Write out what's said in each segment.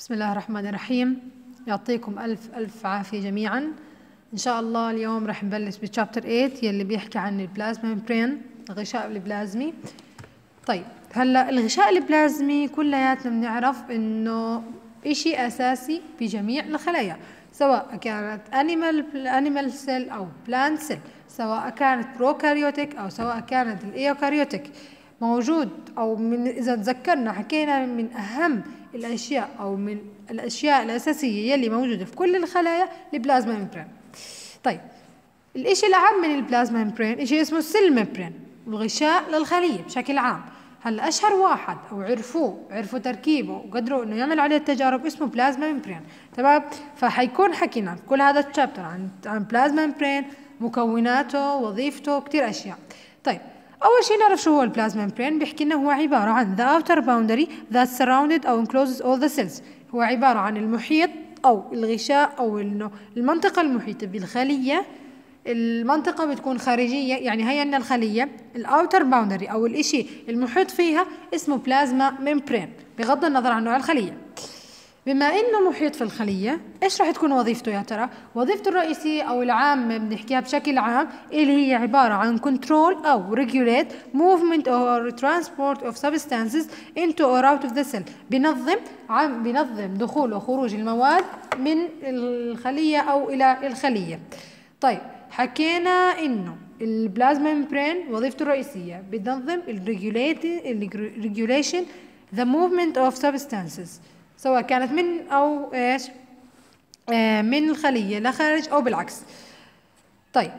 بسم الله الرحمن الرحيم يعطيكم ألف ألف عافية جميعا إن شاء الله اليوم رح نبلش بشابتر 8 يلي بيحكي عن البلازما ممبرين الغشاء البلازمي طيب هلا الغشاء البلازمي كلياتنا بنعرف انه إشي أساسي بجميع الخلايا سواء كانت أنيمال أنيمال سيل أو بلانت سيل سواء كانت بروكاريوتيك أو سواء كانت الإيوكاريوتيك موجود أو من إذا تذكرنا حكينا من أهم الأشياء أو من الأشياء الأساسية يلي موجودة في كل الخلايا البلازما ممبرين طيب الإشي الأعم من البلازما ممبرين إشي اسمه السيل ممبرين الغشاء للخلية بشكل عام هلا اشهر واحد او عرفوه عرفوا تركيبه وقدروا انه يعملوا عليه التجارب اسمه بلازما ممبرين تمام فحيكون حكينا كل هذا التشابتر عن عن بلازما ممبرين مكوناته وظيفته كثير اشياء طيب أول شيء نعرف شو هو البلازما ممبرين بيحكي لنا هو عبارة عن ذا اوتر باوندري that سراوندد أو انكلوزز اول ذا سيلز هو عبارة عن المحيط أو الغشاء أو المنطقة المحيطة بالخلية المنطقة بتكون خارجية يعني هي عندنا الخلية الأوتر باوندري أو الإشي المحيط فيها اسمه بلازما ميمبرين بغض النظر عن نوع الخلية بما انه محيط في الخليه ايش راح تكون وظيفته يا ترى وظيفته الرئيسيه او العامه بنحكيها بشكل عام اللي هي عباره عن control او regulate movement or transport of substances into or out of the cell بنظم عم بنظم دخول وخروج المواد من الخليه او الى الخليه طيب حكينا انه البلازما ممبرين وظيفته الرئيسيه بتنظم الريجوليشن the movement of substances سواء كانت من أو إيش آه، من الخلية لخارج أو بالعكس طيب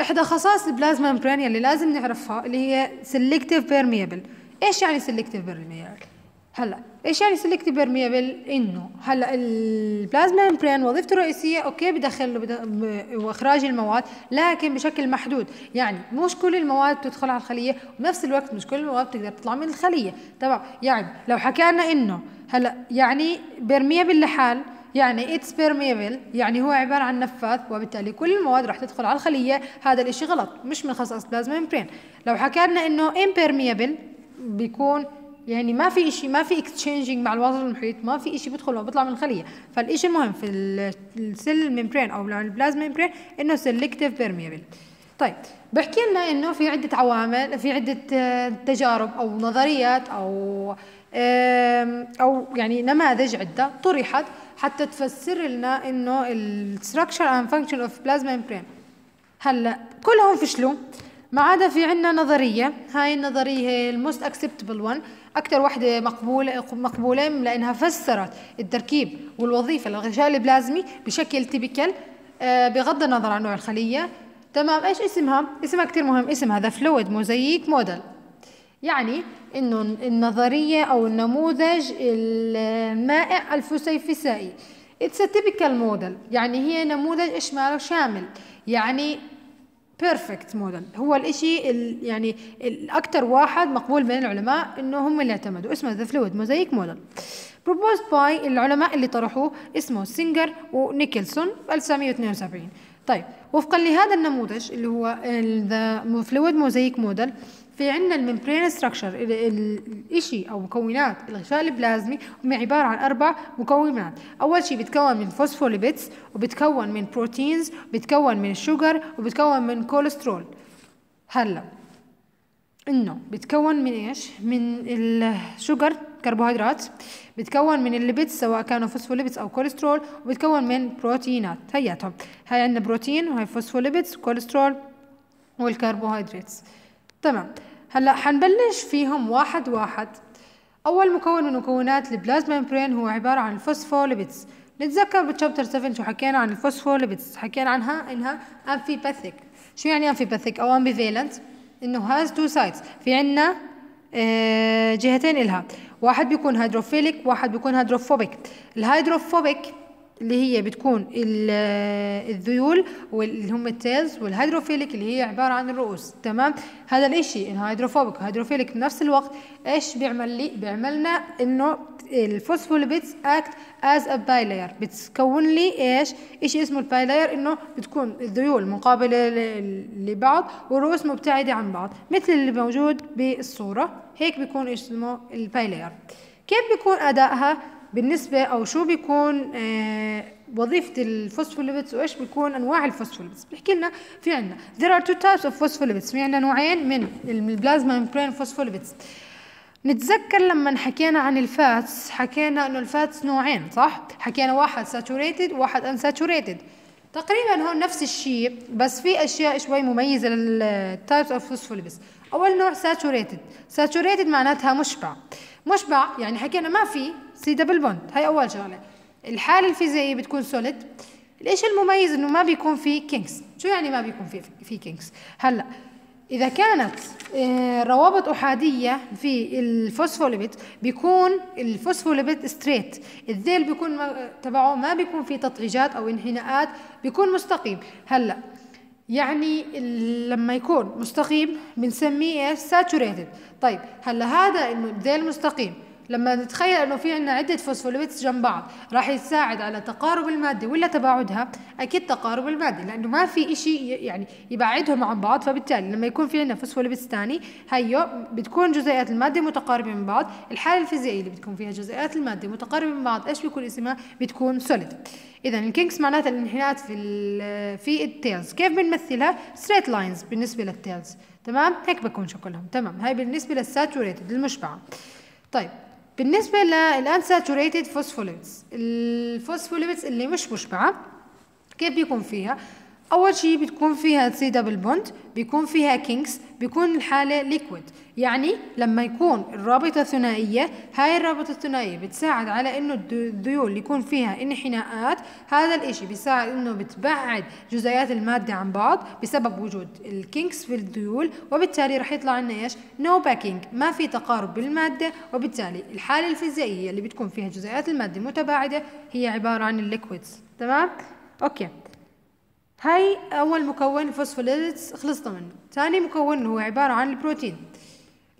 إحدى خصائص البلازما ممبرين اللي لازم نعرفها اللي هي سيلكتيف بيرميبل إيش يعني سيلكتيف بيرميبل هلا ايش يعني سيلكتيف بيرميبل انه هلا البلازما ممبرين وظيفته الرئيسيه اوكي بدخل واخراج المواد لكن بشكل محدود يعني مش كل المواد بتدخل على الخليه وبنفس الوقت مش كل المواد بتقدر تطلع من الخليه تمام يعني لو حكينا انه هلا يعني بيرميبل لحال يعني اتس بيرميبل يعني هو عباره عن نفاث وبالتالي كل المواد راح تدخل على الخليه هذا الاشي غلط مش من خصائص بلازما ممبرين لو حكينا انه امبيرميبل بيكون يعني ما في شيء ما في اكستشينجينج مع الوسط المحيط ما في شيء بيدخل وبيطلع من الخليه فالشيء المهم في السيل ميمبرين او البلازما ميمبرين انه سيلكتيف بيرميبل طيب بحكي لنا انه في عده عوامل في عده آه، تجارب او نظريات او او يعني نماذج عده طرحت حتى تفسر لنا انه الستراكشر اند فانكشن اوف بلازما ميمبرين هلا كلهم فشلوا ما عدا في عندنا نظريه هاي النظريه هي الموست اكسبتبل one اكثر وحده مقبوله مقبوله لانها فسرت التركيب والوظيفه للغشاء البلازمي بشكل تيبيكال آه، بغض النظر عن نوع الخليه تمام ايش اسمها اسمها كثير مهم اسمها ذا فلويد موزاييك موديل يعني انه النظريه او النموذج المائع الفسيفسائي اتس تيبيكال موديل يعني هي نموذج اشمال شامل يعني بيرفكت موديل هو الإشي يعني الأكثر واحد مقبول بين العلماء إنه هم اللي اعتمدوا اسمه ذا فلويد موزايك موديل بروبوزد باي العلماء اللي طرحوه اسمه سينجر ونيكلسون ب 1972 طيب وفقا لهذا النموذج اللي هو ذا فلويد موزايك موديل في عندنا الممبرين ستراكشر الشيء او مكونات الغشاء البلازمي هم عباره عن اربع مكونات اول شيء بيتكون من فوسفوليبيدز وبتكون من بروتينز بتكون من الشوجر وبتكون من كوليسترول هلا انه بتكون من ايش من الشوجر كربوهيدرات بتكون من الليبيد سواء كانوا فوسفوليبيدز او كوليسترول وبتكون من بروتينات هياتهم هاي عندنا بروتين وهي فوسفوليبيدز كوليسترول والكربوهيدرات تمام هلا حنبلش فيهم واحد واحد اول مكون من مكونات البلازما ممبرين هو عباره عن الفوسفوليبيدز نتذكر بالشابتر 7 شو حكينا عن الفوسفوليبيدز حكينا عنها انها امفيباثيك شو يعني امفيباثيك او امبيفالنت انه هاز تو سايدز في عندنا آه، جهتين إلها واحد بيكون هيدروفيليك واحد بيكون هيدروفوبيك الهيدروفوبيك اللي هي بتكون الذيول واللي هم التيلز والهيدروفيلك اللي هي عبارة عن الرؤوس تمام هذا الاشي الهيدروفوبيك والهيدروفيليك بنفس الوقت ايش بيعمل لي بيعملنا انه الفوسفوليبيدز اكت از ا بايلاير بتكون لي ايش ايش اسمه البايلاير انه بتكون الذيول مقابله لبعض والرؤوس مبتعده عن بعض مثل اللي موجود بالصوره هيك بيكون اسمه البايلاير كيف بيكون ادائها بالنسبه او شو بيكون آه، وظيفه الفوسفوليبيدز وايش بيكون انواع الفوسفوليبيدز بيحكي لنا في عندنا there are two types of phospholipids في عندنا نوعين من البلازما ممبرين فوسفوليبيدز نتذكر لما حكينا عن الفاتس حكينا انه الفاتس نوعين صح حكينا واحد ساتوريتد وواحد ساتوريتد تقريبا هون نفس الشيء بس في اشياء شوي مميزه للتايبس اوف فوسفوليبيدز اول نوع ساتوريتد ساتوريتد معناتها مشبع مشبع يعني حكينا ما في سي دبل بوند هاي اول شغله الحاله الفيزيائيه بتكون سوليد الاشي المميز انه ما بيكون في كينكس شو يعني ما بيكون في في كينكس هلا اذا كانت آه، روابط احاديه في الفوسفوليبيد بيكون الفوسفوليبيد ستريت الذيل بيكون تبعه ما بيكون في تطعيجات او انحناءات بيكون مستقيم هلا يعني لما يكون مستقيم بنسميه ايش ساتوريتد طيب هلا هذا انه الذيل مستقيم لما نتخيل انه في عندنا عده فوسفوليبيدز جنب بعض راح يساعد على تقارب الماده ولا تباعدها اكيد تقارب الماده لانه ما في شيء يعني يبعدهم عن بعض فبالتالي لما يكون في عندنا فوسفوليبيدز ثاني هيو بتكون جزيئات الماده متقاربه من بعض الحاله الفيزيائيه اللي بتكون فيها جزيئات الماده متقاربه من بعض ايش بيكون اسمها بتكون سوليد اذا الكينكس معناتها الانحناءات في في التيلز كيف بنمثلها ستريت لاينز بالنسبه للتيلز تمام هيك بكون شكلهم تمام هاي بالنسبه للساتوريتد المشبعه طيب بالنسبة للانساتوريتد فوسفوليبس الفوسفوليبس اللي مش مشبعة كيف بيكون فيها اول شيء بتكون فيها سي دبل بوند بيكون فيها كينكس بيكون الحاله ليكويد يعني لما يكون الرابطه ثنائيه هاي الرابطه الثنائيه بتساعد على انه الذيول اللي يكون فيها انحناءات هذا الاشي بيساعد انه بتبعد جزيئات الماده عن بعض بسبب وجود الكينكس في الذيول وبالتالي رح يطلع لنا ايش نو باكينج ما في تقارب بالماده وبالتالي الحاله الفيزيائيه اللي بتكون فيها جزيئات الماده متباعده هي عباره عن الليكويدز تمام اوكي هاي أول مكون الفوسفوليبيدز خلصنا منه ثاني مكون هو عبارة عن البروتين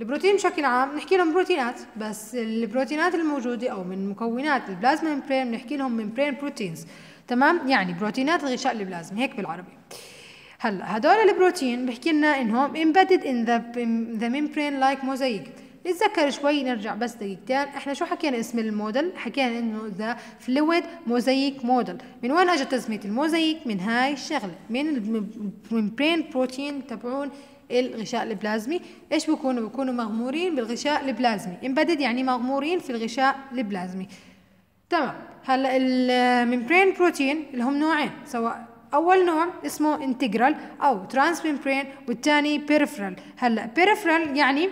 البروتين بشكل عام نحكي لهم بروتينات بس البروتينات الموجودة أو من مكونات البلازما ممبرين بنحكي لهم ممبرين بروتينز تمام يعني بروتينات الغشاء البلازما هيك بالعربي هلا هدول البروتين بحكي لنا انهم embedded in the in the membrane like mosaic نتذكر شوي نرجع بس دقيقتين احنا شو حكينا اسم الموديل حكينا انه ذا فلويد موزايك موديل من وين اجت تسميه الموزايك من هاي الشغله من الممبرين بروتين تبعون الغشاء البلازمي ايش بكونوا بكونوا مغمورين بالغشاء البلازمي امبدد يعني مغمورين في الغشاء البلازمي تمام هلا الممبرين بروتين اللي هم نوعين سواء اول نوع اسمه انتجرال او ترانس ممبرين والثاني بيرفرال هلا بيرفرال يعني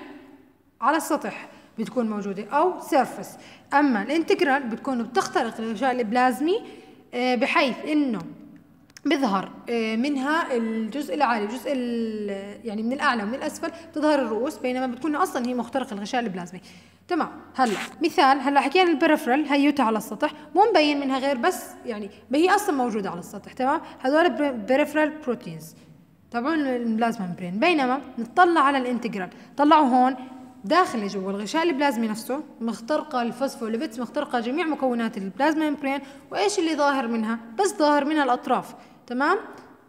على السطح بتكون موجودة أو سيرفس أما الانتجرال بتكون بتخترق الغشاء البلازمي آه، بحيث إنه بيظهر آه، منها الجزء العالي الجزء يعني من الاعلى ومن الاسفل بتظهر الرؤوس بينما بتكون اصلا هي مخترقه الغشاء البلازمي تمام هلا مثال هلا حكينا البريفرال هيوتها على السطح مو مبين منها غير بس يعني هي اصلا موجوده على السطح تمام هذول البريفرال بروتينز تبعون البلازما ممبرين بينما نطلع على الانتجرال طلعوا هون داخل جوا الغشاء البلازمي نفسه مخترقه الفوسفوليبيدز مخترقه جميع مكونات البلازما ممبرين وايش اللي ظاهر منها بس ظاهر منها الاطراف تمام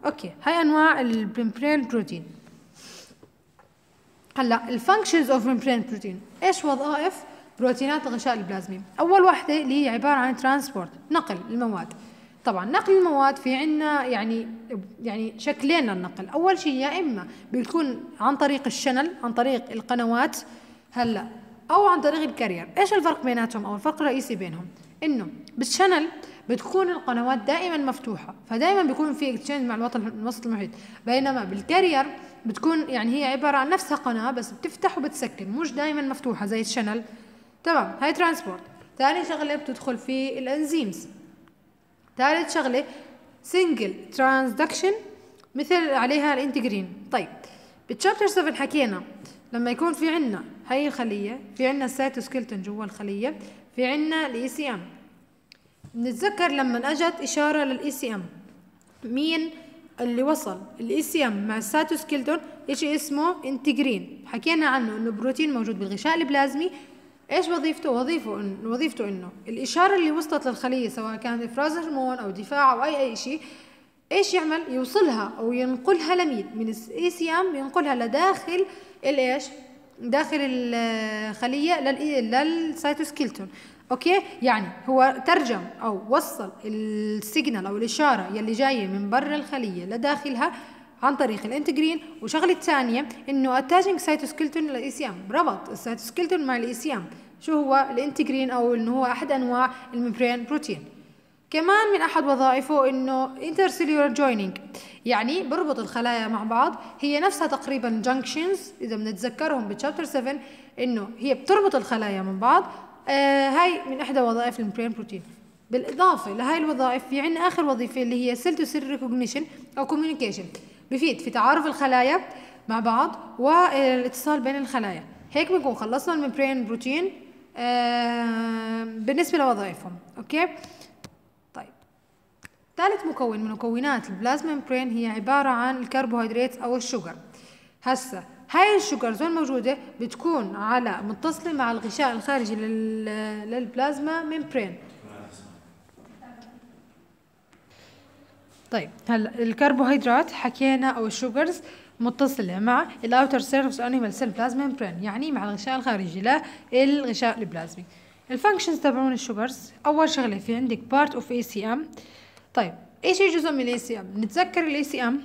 اوكي هاي انواع الممبرين بروتين هلا الفانكشنز اوف ممبرين بروتين ايش وظائف بروتينات الغشاء البلازمي اول وحده اللي هي عباره عن ترانسبورت نقل المواد طبعا نقل المواد في عنا يعني يعني شكلين للنقل اول شيء يا اما بيكون عن طريق الشنل عن طريق القنوات هلا او عن طريق الكارير ايش الفرق بيناتهم او الفرق الرئيسي بينهم انه بالشانل بتكون القنوات دائما مفتوحه فدائما بيكون في اكسشينج مع الوسط المحيط بينما بالكارير بتكون يعني هي عباره عن نفسها قناه بس بتفتح وبتسكر مش دائما مفتوحه زي الشانل تمام هاي ترانسبورت ثاني شغله بتدخل في الانزيمز ثالث شغله سنجل ترانزدكشن مثل عليها الانتجرين طيب بالشابتر 7 حكينا لما يكون في عندنا هي الخلية في عنا السيتوسكلتون جوا الخلية في عنا الاي سي e ام بنتذكر لما اجت اشارة للاي سي e ام مين اللي وصل الاي سي e ام مع السيتوسكلتون شيء اسمه انتجرين حكينا عنه انه بروتين موجود بالغشاء البلازمي ايش وظيفته؟ وظيفه انه وظيفته انه الاشاره اللي وصلت للخليه سواء كان افراز هرمون او دفاع او اي اي شيء ايش يعمل؟ يوصلها او ينقلها لمين؟ من الاي سي ام ينقلها لداخل الايش؟ داخل الخلية للسيتوسكلتون اوكي يعني هو ترجم او وصل السيجنال او الاشاره يلي جايه من برا الخليه لداخلها عن طريق الانتجرين وشغله ثانيه انه اتاجنج سي للايسيام ربط السيتوسكيلتون مع الايسيام شو هو الانتجرين او انه هو احد انواع الممبرين بروتين كمان من احد وظائفه انه انترسيلولار جويننج يعني بربط الخلايا مع بعض هي نفسها تقريبا جانكشنز اذا بنتذكرهم بتشابتر 7 انه هي بتربط الخلايا من بعض آه هاي من احدى وظائف البرين بروتين بالاضافه لهي الوظائف في عندنا اخر وظيفه اللي هي سيل تو سيل ريكوجنيشن او كوميونيكيشن بفيد في تعارف الخلايا مع بعض والاتصال بين الخلايا هيك بنكون خلصنا الممبرين بروتين آه بالنسبه لوظائفهم اوكي ثالث مكون من مكونات البلازما ممبرين هي عبارة عن الكربوهيدرات أو الشوجر هسا هاي الشوجرز وين موجودة بتكون على متصلة مع الغشاء الخارجي للبلازما ممبرين طيب هلا الكربوهيدرات حكينا او الشوجرز متصلة مع الاوتر سيرفس انيمال سيل بلازما ممبرين يعني مع الغشاء الخارجي للغشاء البلازمي الفانكشنز تبعون الشوجرز اول شغله في عندك بارت اوف اي سي ام طيب ايش هي جزء من الاي سي ام نتذكر الاي سي ام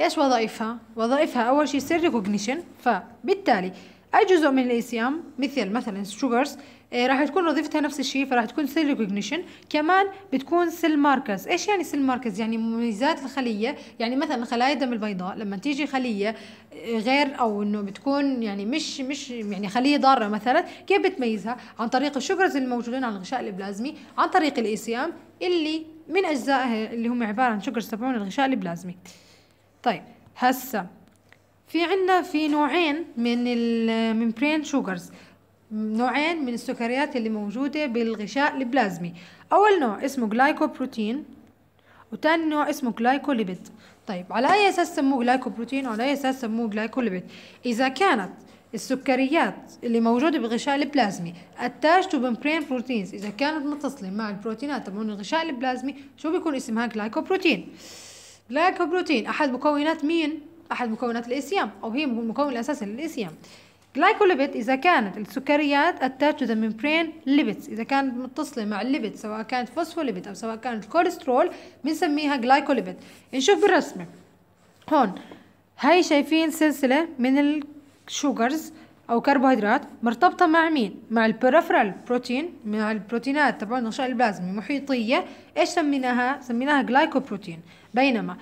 ايش وظائفها وظائفها اول شيء سير ريكوجنيشن فبالتالي اي جزء من الاي سي ام مثل مثلا سugars آه، راح تكون وظيفتها نفس الشيء فراح تكون سيل ريكوجنيشن كمان بتكون سيل ماركرز ايش يعني سيل ماركرز يعني مميزات الخليه يعني مثلا خلايا الدم البيضاء لما تيجي خليه آه، غير او انه بتكون يعني مش مش يعني خليه ضاره مثلا كيف بتميزها عن طريق الشوجرز الموجودين على الغشاء البلازمي عن طريق الاي سي ام اللي من اجزائها اللي هم عباره عن شوجرز تبعون الغشاء البلازمي طيب هسه في عندنا في نوعين من برين شوجرز نوعين من السكريات اللي موجودة بالغشاء البلازمي أول نوع اسمه جلايكوبروتين وتاني نوع اسمه جلايكوليبيد طيب على أي أساس سموه جلايكوبروتين وعلى أي أساس سموه جلايكوليبيد إذا كانت السكريات اللي موجودة بالغشاء البلازمي attached to membrane proteins إذا كانت متصلة مع البروتينات تبعون الغشاء البلازمي شو بيكون اسمها جلايكوبروتين جلايكوبروتين أحد مكونات مين؟ أحد مكونات الإسيام أو هي المكون الأساسي للإسيام جلايكوليبيد إذا كانت السكريات attached to the membrane lipids إذا كانت متصلة مع الليبيد سواء كانت فوسفوليبيد أو سواء كانت الكوليسترول بنسميها جلايكوليبيد نشوف بالرسمة هون هاي شايفين سلسلة من الشوجرز أو كربوهيدرات مرتبطة مع مين؟ مع البريفرال بروتين مع البروتينات تبع النشاء البلازمي محيطية إيش سميناها؟ سميناها جلايكوبروتين بينما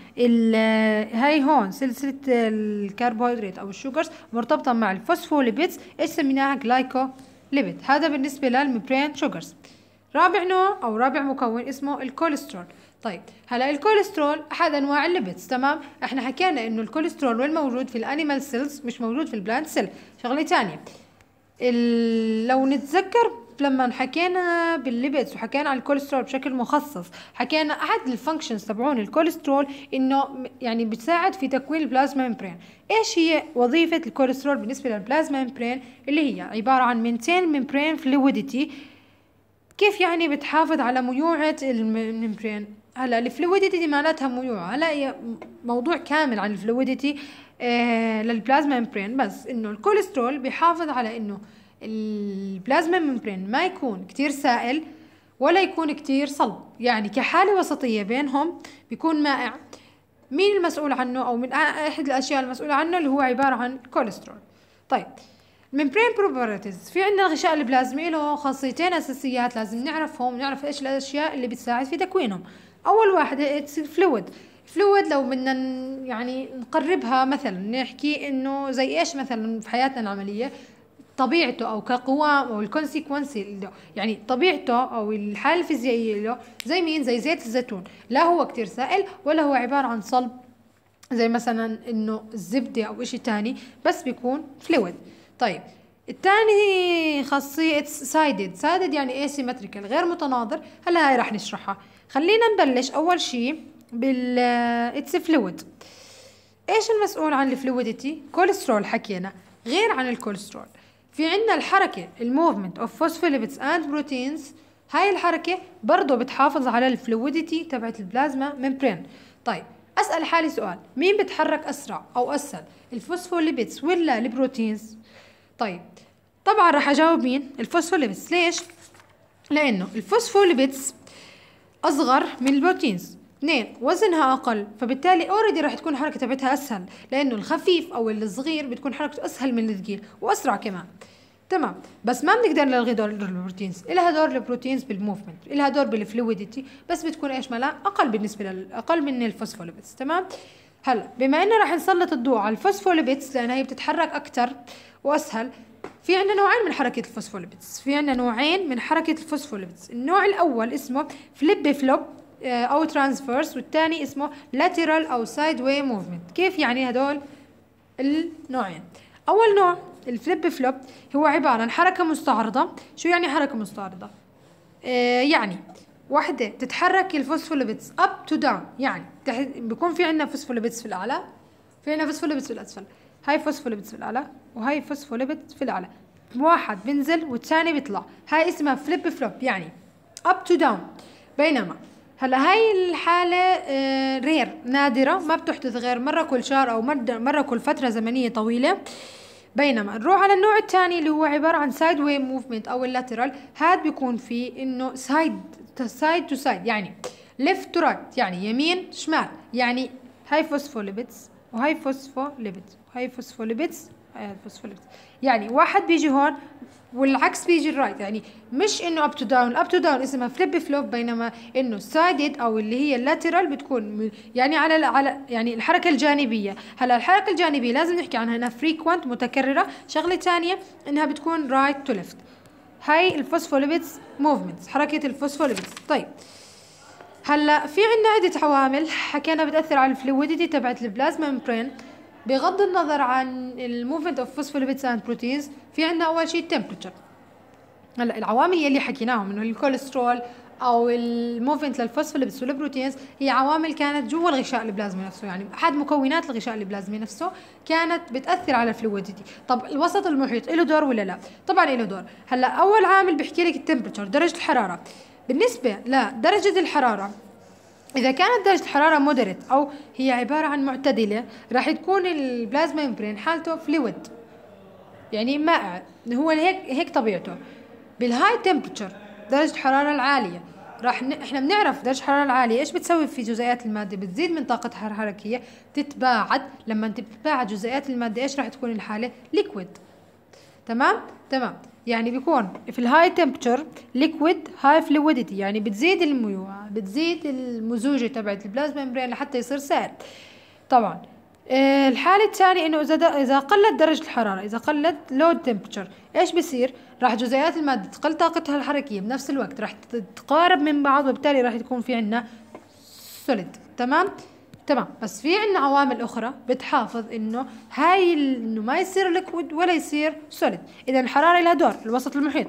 هاي هون سلسلة الكربوهيدرات أو الشوجرز مرتبطة مع الفوسفوليبيدز إيش سميناها جلايكو ليبيد هذا بالنسبة للمبرين شوجرز رابع نوع أو رابع مكون اسمه الكوليسترول طيب هلا الكوليسترول احد انواع الليبيدز تمام احنا حكينا انه الكوليسترول وين موجود في الانيمال سيلز مش موجود في البلانت سيل شغله ثانيه لو نتذكر لما حكينا بالليبيدز وحكينا عن الكوليسترول بشكل مخصص حكينا احد الفانكشنز تبعون الكوليسترول انه يعني بتساعد في تكوين البلازما ممبرين ايش هي وظيفه الكوليسترول بالنسبه للبلازما ممبرين اللي هي عباره عن مينتين ممبرين فلويديتي كيف يعني بتحافظ على ميوعه الممبرين هلا الفلويديتي دي معناتها ميوعة هلا موضوع كامل عن الفلويديتي آه للبلازما ممبرين بس انه الكوليسترول بيحافظ على انه البلازما ممبرين ما يكون كتير سائل ولا يكون كتير صلب يعني كحالة وسطية بينهم بيكون مائع مين المسؤول عنه أو من أحد الأشياء المسؤولة عنه اللي هو عبارة عن الكوليسترول طيب الممبرين بروبرتيز في عندنا الغشاء البلازمي له خاصيتين أساسيات لازم نعرفهم ونعرف إيش الأشياء اللي بتساعد في تكوينهم أول واحدة اتس فلويد فلويد لو بدنا يعني نقربها مثلا نحكي انه زي ايش مثلا في حياتنا العمليه طبيعته او كقوام او الكونسيكونس يعني طبيعته او الحاله الفيزيائيه له زي مين زي زيت الزيتون لا هو كتير سائل ولا هو عباره عن صلب زي مثلا انه الزبده او شيء تاني بس بيكون فلويد طيب الثاني خاصية سايدد سايدد يعني اسيمتريكال غير متناظر هلا هاي رح نشرحها خلينا نبلش اول شيء بال اتس آه، فلويد ايش المسؤول عن الفلويدتي كوليسترول حكينا غير عن الكوليسترول في عندنا الحركة الموفمنت اوف فوسفوليبيدز اند بروتينز هاي الحركة برضه بتحافظ على الفلويديتي تبعت البلازما ممبرين طيب اسأل حالي سؤال مين بتحرك اسرع او اسهل الفوسفوليبيدز ولا البروتينز طيب طبعا راح اجاوب مين الفوسفوليبيدز ليش لانه الفوسفوليبيدز اصغر من البروتينز اثنين وزنها اقل فبالتالي اوريدي راح تكون الحركه تبعتها اسهل لانه الخفيف او الصغير بتكون حركته اسهل من الثقيل واسرع كمان تمام بس ما بنقدر نلغي دور البروتينز إلها دور البروتينز بالموفمنت إلها دور بالفلويدتي بس بتكون ايش ملا اقل بالنسبه للاقل اقل من الفوسفوليبيدز تمام هلا بما انه راح نسلط الضوء على الفوسفوليبيدز لانها هي بتتحرك اكثر واسهل في عندنا نوعين من حركة الفوسفوليبيدز في عندنا نوعين من حركة الفوسفوليبيدز النوع الأول اسمه فليب فلوب آه، او ترانسفيرس والثاني اسمه لاترال او سايد واي موفمنت كيف يعني هدول النوعين اول نوع الفليب فلوب هو عباره عن حركه مستعرضه شو يعني حركه مستعرضه آه، يعني واحدة تتحرك الفوسفوليبيدز اب تو داون يعني بيكون في عندنا فوسفوليبيدز في الاعلى في عندنا فوسفوليبيدز في الاسفل هاي فوسفوليبيدز في الاعلى وهاي فوسفوليبيدز في الاعلى واحد بينزل والثاني بيطلع هاي اسمها فليب فلوب يعني اب تو داون بينما هلا هاي الحالة آه، رير نادرة ما بتحدث غير مرة كل شهر أو مرة كل فترة زمنية طويلة بينما نروح على النوع الثاني اللي هو عبارة عن سايد وي موفمنت أو اللاترال هاد بيكون فيه إنه سايد سايد تو سايد يعني ليفت تو رايت يعني يمين شمال يعني هاي فوسفوليبيدز وهاي فوسفوليبيدز وهاي فوسفوليبيدز هاي فوسفوليبيدز يعني واحد بيجي هون والعكس بيجي الرايت يعني مش انه اب تو داون اب تو داون اسمها فليب فلوب بينما انه سايدد او اللي هي اللاترال بتكون يعني على على يعني الحركه الجانبيه هلا الحركه الجانبيه لازم نحكي عنها انها فريكوينت متكرره شغله ثانيه انها بتكون رايت تو ليفت هاي الفوسفوليبيدز موفمنتس حركه الفوسفوليبيدز طيب هلا في عندنا عده عوامل حكينا بتاثر على الفلويديتي تبعت البلازما ممبرين بغض النظر عن الموفمنت اوف فوسفوليبيدز اند بروتينز في عندنا اول شيء التمبرتشر هلا العوامل يلي حكيناهم انه الكوليسترول او الموفنت للفوسفوليبيدز والبروتينز هي عوامل كانت جوا الغشاء البلازمي نفسه يعني احد مكونات الغشاء البلازمي نفسه كانت بتاثر على الفلويديتي طب الوسط المحيط له دور ولا لا طبعا له دور هلا اول عامل بحكي لك التمبرتشر درجه الحراره بالنسبه لدرجه الحراره إذا كانت درجة الحرارة مودريت أو هي عبارة عن معتدلة راح تكون البلازما ممبرين حالته فلويد يعني مائع هو هيك هيك طبيعته بالهاي تمبرتشر درجة الحرارة العالية راح ن... احنا بنعرف درجة الحرارة العالية ايش بتسوي في جزيئات المادة بتزيد من طاقتها الحركية تتباعد لما تتباعد جزيئات المادة ايش راح تكون الحالة ليكويد تمام تمام يعني بيكون في الهاي تمبتشر ليكويد هاي فلويديتي يعني بتزيد الميو بتزيد المزوجة تبعت البلازما ممبرين لحتى يصير سائل طبعا آه، الحالة الثانية انه اذا اذا قلت درجة الحرارة اذا قلت لود تمبتشر ايش بصير؟ راح جزيئات المادة تقل طاقتها الحركية بنفس الوقت راح تتقارب من بعض وبالتالي راح يكون في عندنا سوليد تمام؟ تمام بس في عنا عوامل اخرى بتحافظ انه هاي انه ما يصير ليكويد ولا يصير سوليد اذا الحراره لها دور الوسط المحيط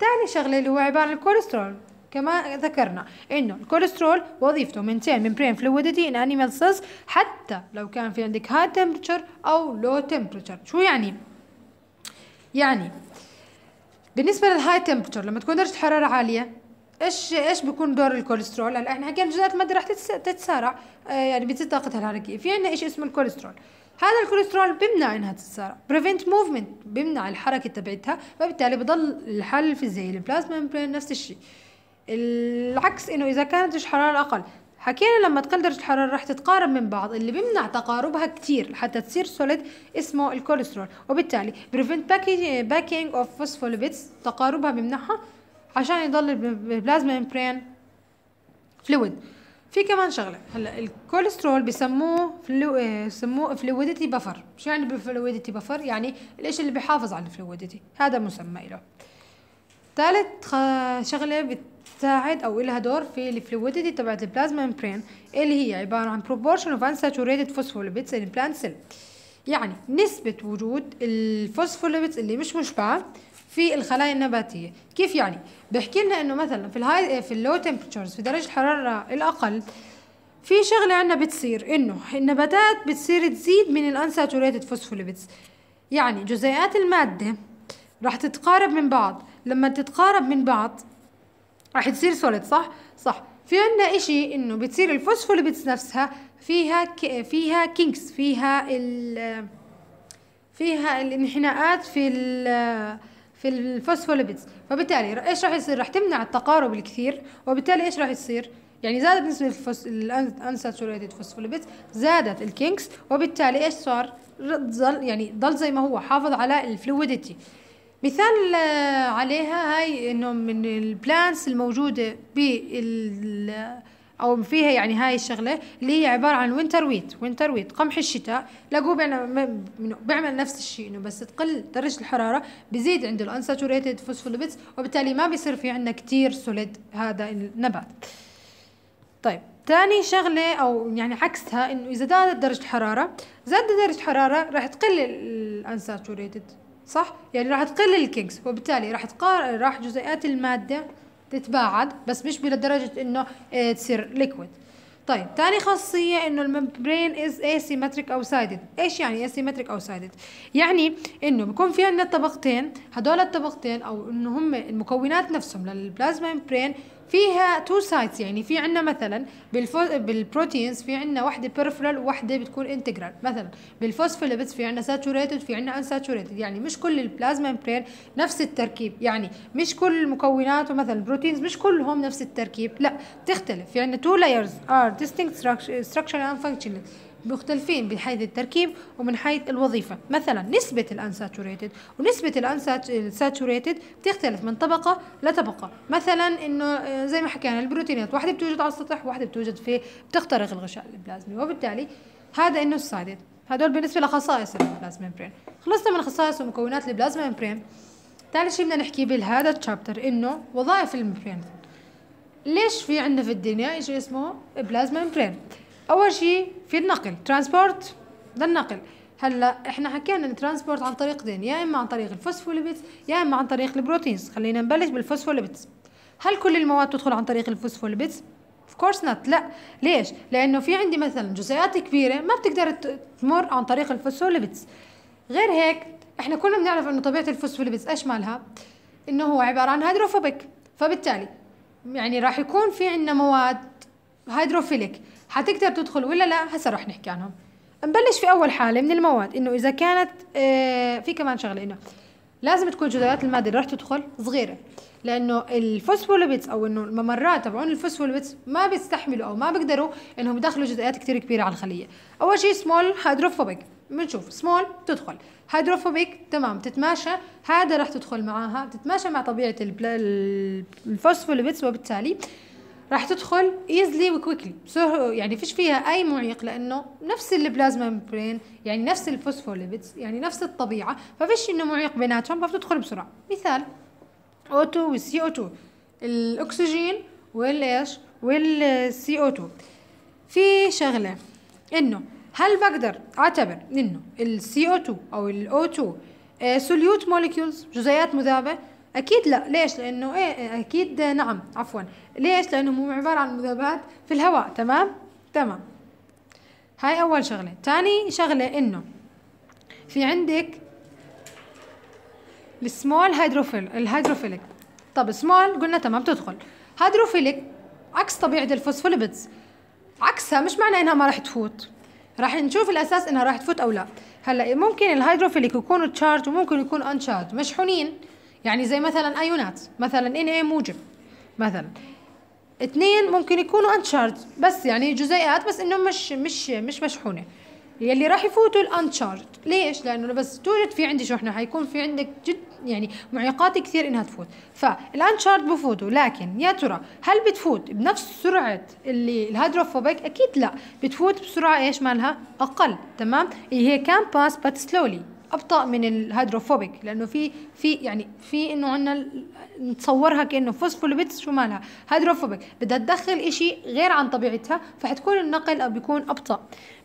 ثاني شغله اللي هو عباره عن الكوليسترول كما ذكرنا انه الكوليسترول وظيفته من برين فلويدتي ان انيمال سيلز حتى لو كان في عندك هاي تمبرتشر او لو تمبرتشر شو يعني يعني بالنسبه للهاي تمبرتشر لما تكون درجه الحراره عاليه ايش ايش بيكون دور الكوليسترول هلا احنا حكينا الجزيئات الماديه رح تتسارع آه يعني بتزيد طاقتها الحركيه في عندنا شيء اسمه الكوليسترول هذا الكوليسترول بيمنع انها تتسارع بريفنت موفمنت بيمنع الحركه تبعتها فبالتالي بضل الحل في زي البلازما ممبرين نفس الشيء العكس انه اذا كانت الحراره اقل حكينا لما تقل درجة الحرارة رح تتقارب من بعض اللي بيمنع تقاربها كثير حتى تصير سوليد اسمه الكوليسترول وبالتالي بريفنت باكينج اوف فوسفوليبيدز تقاربها بيمنعها عشان يضل البلازما ممبرين فلويد في كمان شغله هلا الكوليسترول بسموه فلو بسموه فلويدتي بفر شو يعني بفلويدتي بفر يعني الاشي اللي بيحافظ على الفلويدتي هذا مسمى له ثالث شغله بتساعد او إلها دور في الفلويدتي تبعت البلازما ممبرين اللي هي عباره عن بروبورشن اوف انساتوريتد فوسفوليبيدز ان بلانت سيل يعني نسبة وجود الفوسفوليبيدز اللي مش مشبعة في الخلايا النباتيه كيف يعني بحكي لنا انه مثلا في الهاي في اللو تمبرتشرز في درجه الحراره الاقل في شغله عنا بتصير انه النباتات بتصير تزيد من الانساتوريتد فوسفوليبيدز يعني جزيئات الماده راح تتقارب من بعض لما تتقارب من بعض راح تصير سوليد صح صح في عنا إشي انه بتصير الفوسفوليبيدز نفسها فيها ك... فيها كينكس فيها ال فيها الانحناءات في ال في الفوسفوليبيدز فبالتالي ايش راح يصير راح تمنع التقارب الكثير وبالتالي ايش راح يصير يعني زادت نسبة الفوس... الانساتوريتد فوسفوليبيدز زادت الكينكس وبالتالي ايش صار؟ ظل يعني ضل زي ما هو حافظ على الفلويدتي مثال آه، عليها هاي انه من البلانس الموجودة بال او فيها يعني هاي الشغله اللي هي عباره عن وينتر ويت وينتر ويت قمح الشتاء لقوه بيعمل, نفس الشيء انه بس تقل درجه الحراره بزيد عنده الانساتوريتد فوسفوليبيدز وبالتالي ما بيصير في عندنا كثير سوليد هذا النبات طيب ثاني شغله او يعني عكسها انه اذا زادت درجه الحراره زادت درجه الحراره راح تقل الانساتوريتد صح يعني راح تقل الكيكس وبالتالي راح تقار راح جزيئات الماده تتباعد بس مش لدرجه انه آه، تصير ليكويد طيب تاني خاصية انه الممبرين از اسيمتريك او سايدد ايش يعني اسيمتريك او سايدد يعني انه بكون في عندنا طبقتين هدول الطبقتين او انه هم المكونات نفسهم للبلازما ممبرين فيها تو سايتس يعني في عندنا مثلا بالفو... بالبروتينز في عندنا وحده بيرفرال وحده بتكون انتجرال مثلا بالفوسفوليبيدز في عندنا ساتوريتد في عندنا انساتوريتد يعني مش كل البلازما ممبرين نفس التركيب يعني مش كل المكونات مثلا البروتينز مش كلهم نفس التركيب لا تختلف في عندنا تو لايرز ار ديستينكت ستراكشر اند فانكشنال مختلفين من حيث التركيب ومن حيث الوظيفة مثلا نسبة الانساتوريتد ونسبة الانساتوريتد بتختلف من طبقة لطبقة مثلا انه آه، زي ما حكينا البروتينات واحدة بتوجد على السطح واحدة بتوجد في بتخترق الغشاء البلازمي وبالتالي هذا انه السايدد هدول بالنسبة لخصائص البلازما ممبرين خلصنا من خصائص ومكونات البلازما ممبرين ثالث شيء بدنا نحكي بهذا التشابتر انه وظائف الممبرين ليش في عندنا في الدنيا شيء اسمه بلازما ممبرين اول شيء في النقل ترانسبورت للنقل هلا احنا حكينا الترانسبورت عن طريقتين يا اما عن طريق الفوسفوليبيدز يا اما عن طريق البروتينز خلينا نبلش بالفوسفوليبيدز هل كل المواد تدخل عن طريق الفوسفوليبيدز اوف كورس نوت لا ليش لانه في عندي مثلا جزيئات كبيره ما بتقدر تمر عن طريق الفوسفوليبيدز غير هيك احنا كلنا بنعرف انه طبيعه الفوسفوليبيدز مالها انه هو عباره عن هيدروفوبيك فبالتالي يعني راح يكون في عندنا مواد هيدروفيليك حتقدر تدخل ولا لا هسه رح نحكي عنهم نبلش في اول حاله من المواد انه اذا كانت آه، في كمان شغله انه لازم تكون جدارات الماده اللي رح تدخل صغيره لانه الفوسفوليبيدز او انه الممرات تبعون الفوسفوليبيدز ما بيستحملوا او ما بيقدروا انهم يدخلوا جزيئات كثير كبيره على الخليه اول شيء سمول هيدروفوبيك بنشوف سمول تدخل هيدروفوبيك تمام تتماشى هذا رح تدخل معاها بتتماشى مع طبيعه البل... الفوسفوليبيدز وبالتالي راح تدخل ايزلي وكويكلي يعني فيش فيها اي معيق لانه نفس البلازما برين يعني نفس الفوسفوليبيدز يعني نفس الطبيعه ففيش انه معيق بيناتهم فبتدخل بسرعه مثال O2 والسي او 2 الاكسجين والايش والسي او 2 في شغله انه هل بقدر اعتبر انه السي او 2 او الاو 2 سوليوت موليكيولز جزيئات مذابه اكيد لا ليش لانه ايه اكيد نعم عفوا ليش لانه مو عباره عن مذوبات في الهواء تمام تمام هاي اول شغله ثاني شغله انه في عندك السمول هيدروفيل الهيدروفيلك طب سمول قلنا تمام بتدخل هيدروفيليك عكس طبيعه الفوسفوليبيدز عكسها مش معنى انها ما راح تفوت راح نشوف الاساس انها راح تفوت او لا هلا ممكن الهيدروفيلك يكونوا تشارج وممكن يكون انشارج مشحونين يعني زي مثلا ايونات مثلا ان اي موجب مثلا اثنين ممكن يكونوا انشارج بس يعني جزيئات بس انه مش مش مش مشحونه يلي راح يفوتوا الانشارج ليش لانه بس توجد في عندي شحنه حيكون في عندك جد يعني معيقات كثير انها تفوت فالانشارج بفوتوا لكن يا ترى هل بتفوت بنفس سرعه اللي الهيدروفوبيك اكيد لا بتفوت بسرعه ايش مالها اقل تمام هي كان باس بات سلولي ابطا من الهيدروفوبيك لانه في في يعني في انه عندنا نتصورها كانه فوسفوليبيدز شو مالها هيدروفوبيك بدها تدخل إشي غير عن طبيعتها فحتكون النقل او بيكون ابطا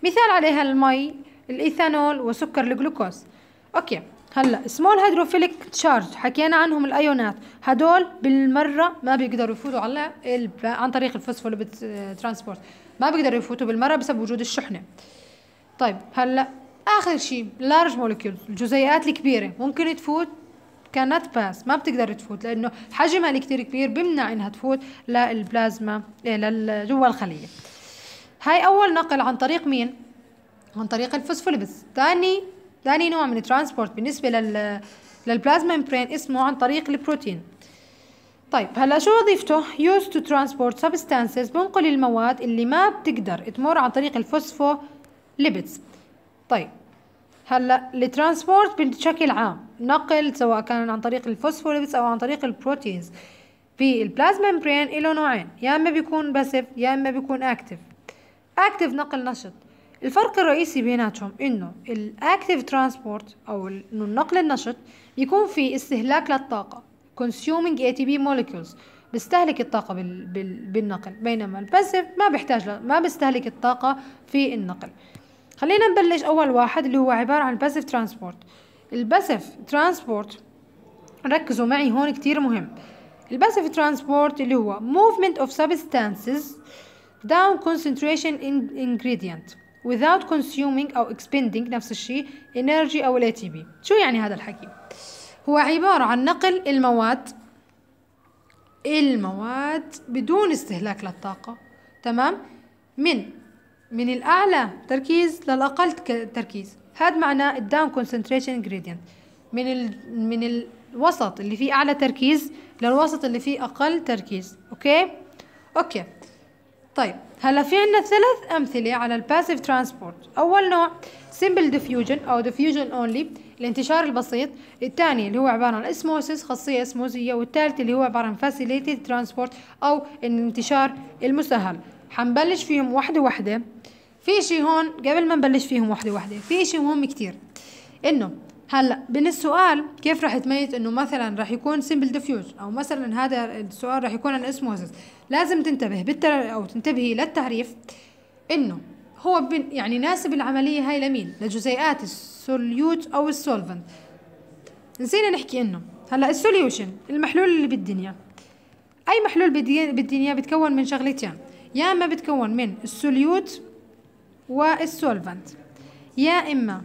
مثال عليها المي الايثانول وسكر الجلوكوز اوكي هلا سمول هيدروفيليك تشارج حكينا عنهم الايونات هدول بالمره ما بيقدروا يفوتوا على عن طريق الفوسفوليبيد ترانسبورت آه، ما بيقدروا يفوتوا بالمره بسبب وجود الشحنه طيب هلا اخر شيء لارج مولكيول الجزيئات الكبيره ممكن تفوت كانت باس ما بتقدر تفوت لانه حجمها الكتير كبير بمنع انها تفوت للبلازما إيه، جوا الخليه هاي اول نقل عن طريق مين عن طريق الفوسفوليبس ثاني ثاني نوع من الترانسبورت بالنسبه لل للبلازما امبرين اسمه عن طريق البروتين طيب هلا شو وظيفته يوز تو ترانسبورت سبستانسز بنقل المواد اللي ما بتقدر تمر عن طريق الفوسفوليبس طيب هلا الترانسبورت بشكل عام نقل سواء كان عن طريق الفوسفوليبس او عن طريق البروتينز في البلازما ممبرين له نوعين يا اما بيكون باسيف يا اما بيكون اكتف اكتف نقل نشط الفرق الرئيسي بيناتهم انه الاكتف ترانسبورت او النقل النشط بيكون في استهلاك للطاقه consuming ATP molecules بيستهلك الطاقة بال... بال... بالنقل بينما الباسيف ما بيحتاج ل... ما بيستهلك الطاقة في النقل خلينا نبلش اول واحد اللي هو عباره عن الباسيف ترانسبورت الباسيف ترانسبورت ركزوا معي هون كتير مهم الباسيف ترانسبورت اللي هو movement of substances down concentration in ingredient without consuming أو expending نفس الشيء energy أو ATP شو يعني هذا الحكي؟ هو عبارة عن نقل المواد المواد بدون استهلاك للطاقة تمام؟ من من الأعلى تركيز للأقل تركيز هذا معناه الداون كونسنتريشن جريدينت من ال من الوسط اللي فيه أعلى تركيز للوسط اللي فيه أقل تركيز أوكي أوكي طيب هلا في عندنا ثلاث أمثلة على الباسيف ترانسبورت أول نوع سمبل ديفيوجن أو ديفيوجن أونلي الانتشار البسيط الثاني اللي هو عبارة عن اسموسيس خاصية اسموزية والثالث اللي هو عبارة عن فاسيليتد ترانسبورت أو الانتشار المسهل حنبلش فيهم واحدة واحدة في شيء هون قبل ما نبلش فيهم وحده وحده في شيء مهم كتير انه هلا بين السؤال كيف راح تميز انه مثلا راح يكون سمبل ديفيوز او مثلا هذا السؤال راح يكون عن اسموزس لازم تنتبه بالتر او تنتبهي للتعريف انه هو يعني ناسب العمليه هاي لمين لجزيئات السوليوت او السولفنت نسينا نحكي انه هلا السوليوشن المحلول اللي بالدنيا اي محلول بالدنيا بتكون من شغلتين يا اما بتكون من السوليوت والسولفنت يا اما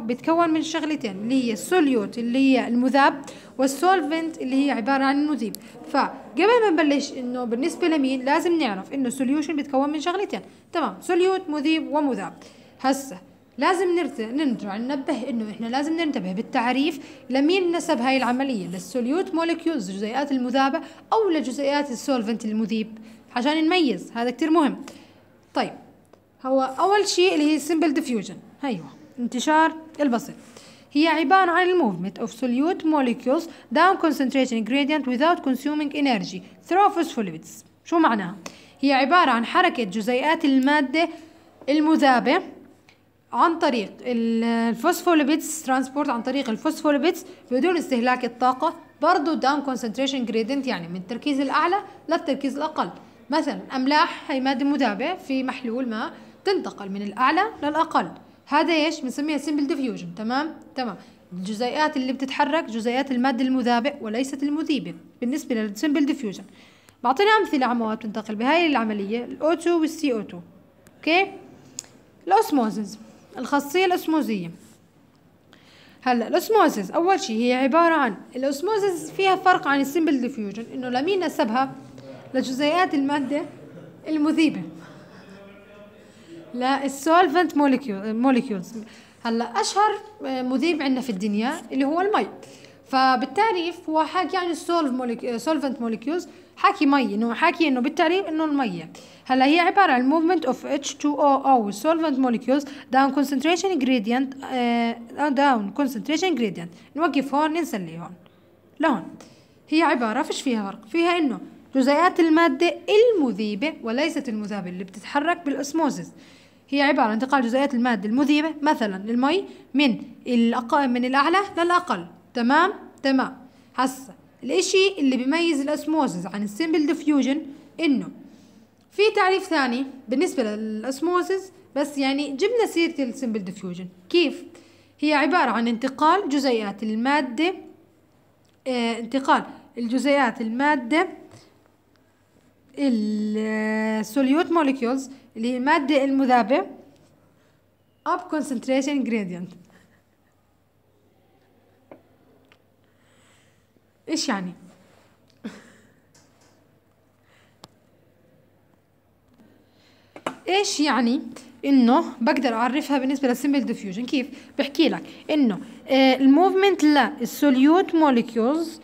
بتكون من شغلتين اللي هي السوليوت اللي هي المذاب والسولفنت اللي هي عباره عن المذيب فقبل ما نبلش انه بالنسبه لمين لازم نعرف انه السوليوشن بتكون من شغلتين تمام سوليوت مذيب ومذاب هسه لازم نرجع ننبه انه احنا لازم ننتبه بالتعريف لمين نسب هاي العمليه للسوليوت مولكيولز الجزيئات المذابه او لجزيئات السولفنت المذيب عشان نميز هذا كتير مهم طيب هو أول شيء اللي هي سمبل ديفيوجن أيوه انتشار البصير هي عبارة عن الموفمنت of solute molecules down concentration gradient without consuming energy through phospholipids شو معناها؟ هي عبارة عن حركة جزيئات المادة المذابة عن طريق الفوسفوليبيدز ترانسبورت عن طريق الفوسفوليبيدز بدون استهلاك الطاقة برضه داون كونسنتريشن gradient يعني من التركيز الأعلى للتركيز الأقل مثلا أملاح هي مادة مذابة في محلول ما تنتقل من الأعلى للأقل هذا ايش بنسميها سمبل ديفيوجن تمام تمام الجزيئات اللي بتتحرك جزيئات المادة المذابة وليست المذيبة بالنسبة للسمبل ديفيوجن بعطينا أمثلة على مواد بتنتقل بهاي العملية 2 والسي 2 أوكي الأوسموزز الخاصية الأسموزية هلا الاوسموزز أول شيء هي عبارة عن الاوسموزز فيها فرق عن السمبل ديفيوجن إنه لمين نسبها لجزيئات المادة المذيبة للسولفنت موليكيولز هلا اشهر آه، مذيب عندنا في الدنيا اللي هو المي فبالتعريف هو حاكي عن السولف موليك... سولفنت آه، موليكيولز حاكي مي انه حاكي انه بالتعريف انه المية هلا هي عبارة عن movement of h 2 أو solvent molecules down concentration gradient uh, down concentration gradient نوقف هون ننسى اللي هون لهون هي عبارة فش فيها فرق فيها انه جزيئات المادة المذيبة وليست المذابة اللي بتتحرك بالأسموزز هي عبارة عن انتقال جزيئات المادة المذيبة مثلا للمي من الأقل من الأعلى للأقل تمام تمام هسا الإشي اللي بيميز الأسموزز عن السيمبل ديفيوجن إنه في تعريف ثاني بالنسبة للأسموزز بس يعني جبنا سيرة السيمبل ديفيوجن كيف؟ هي عبارة عن انتقال جزيئات المادة اه انتقال الجزيئات المادة السوليوت موليكيولز آه، اللي هي المادة المذابة of concentration gradient ايش يعني؟ ايش يعني انه بقدر اعرفها بالنسبه للسمبل ديفيوجن كيف بحكي لك انه آه، الموفمنت للسوليوت موليكيولز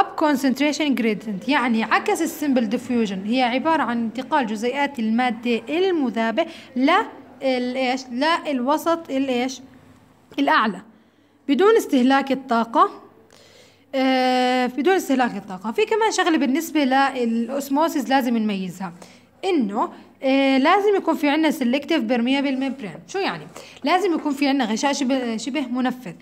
up concentration gradient يعني عكس السمبل diffusion هي عبارة عن انتقال جزيئات المادة المذابة ل الايش لا الوسط الايش الاعلى بدون استهلاك الطاقة آه، بدون استهلاك الطاقة في كمان شغلة بالنسبة للأسموسيس لازم نميزها إنه آه، لازم يكون في عندنا سيلكتيف بيرميابل ميمبرين شو يعني لازم يكون في عندنا غشاء شبه, شبه منفذ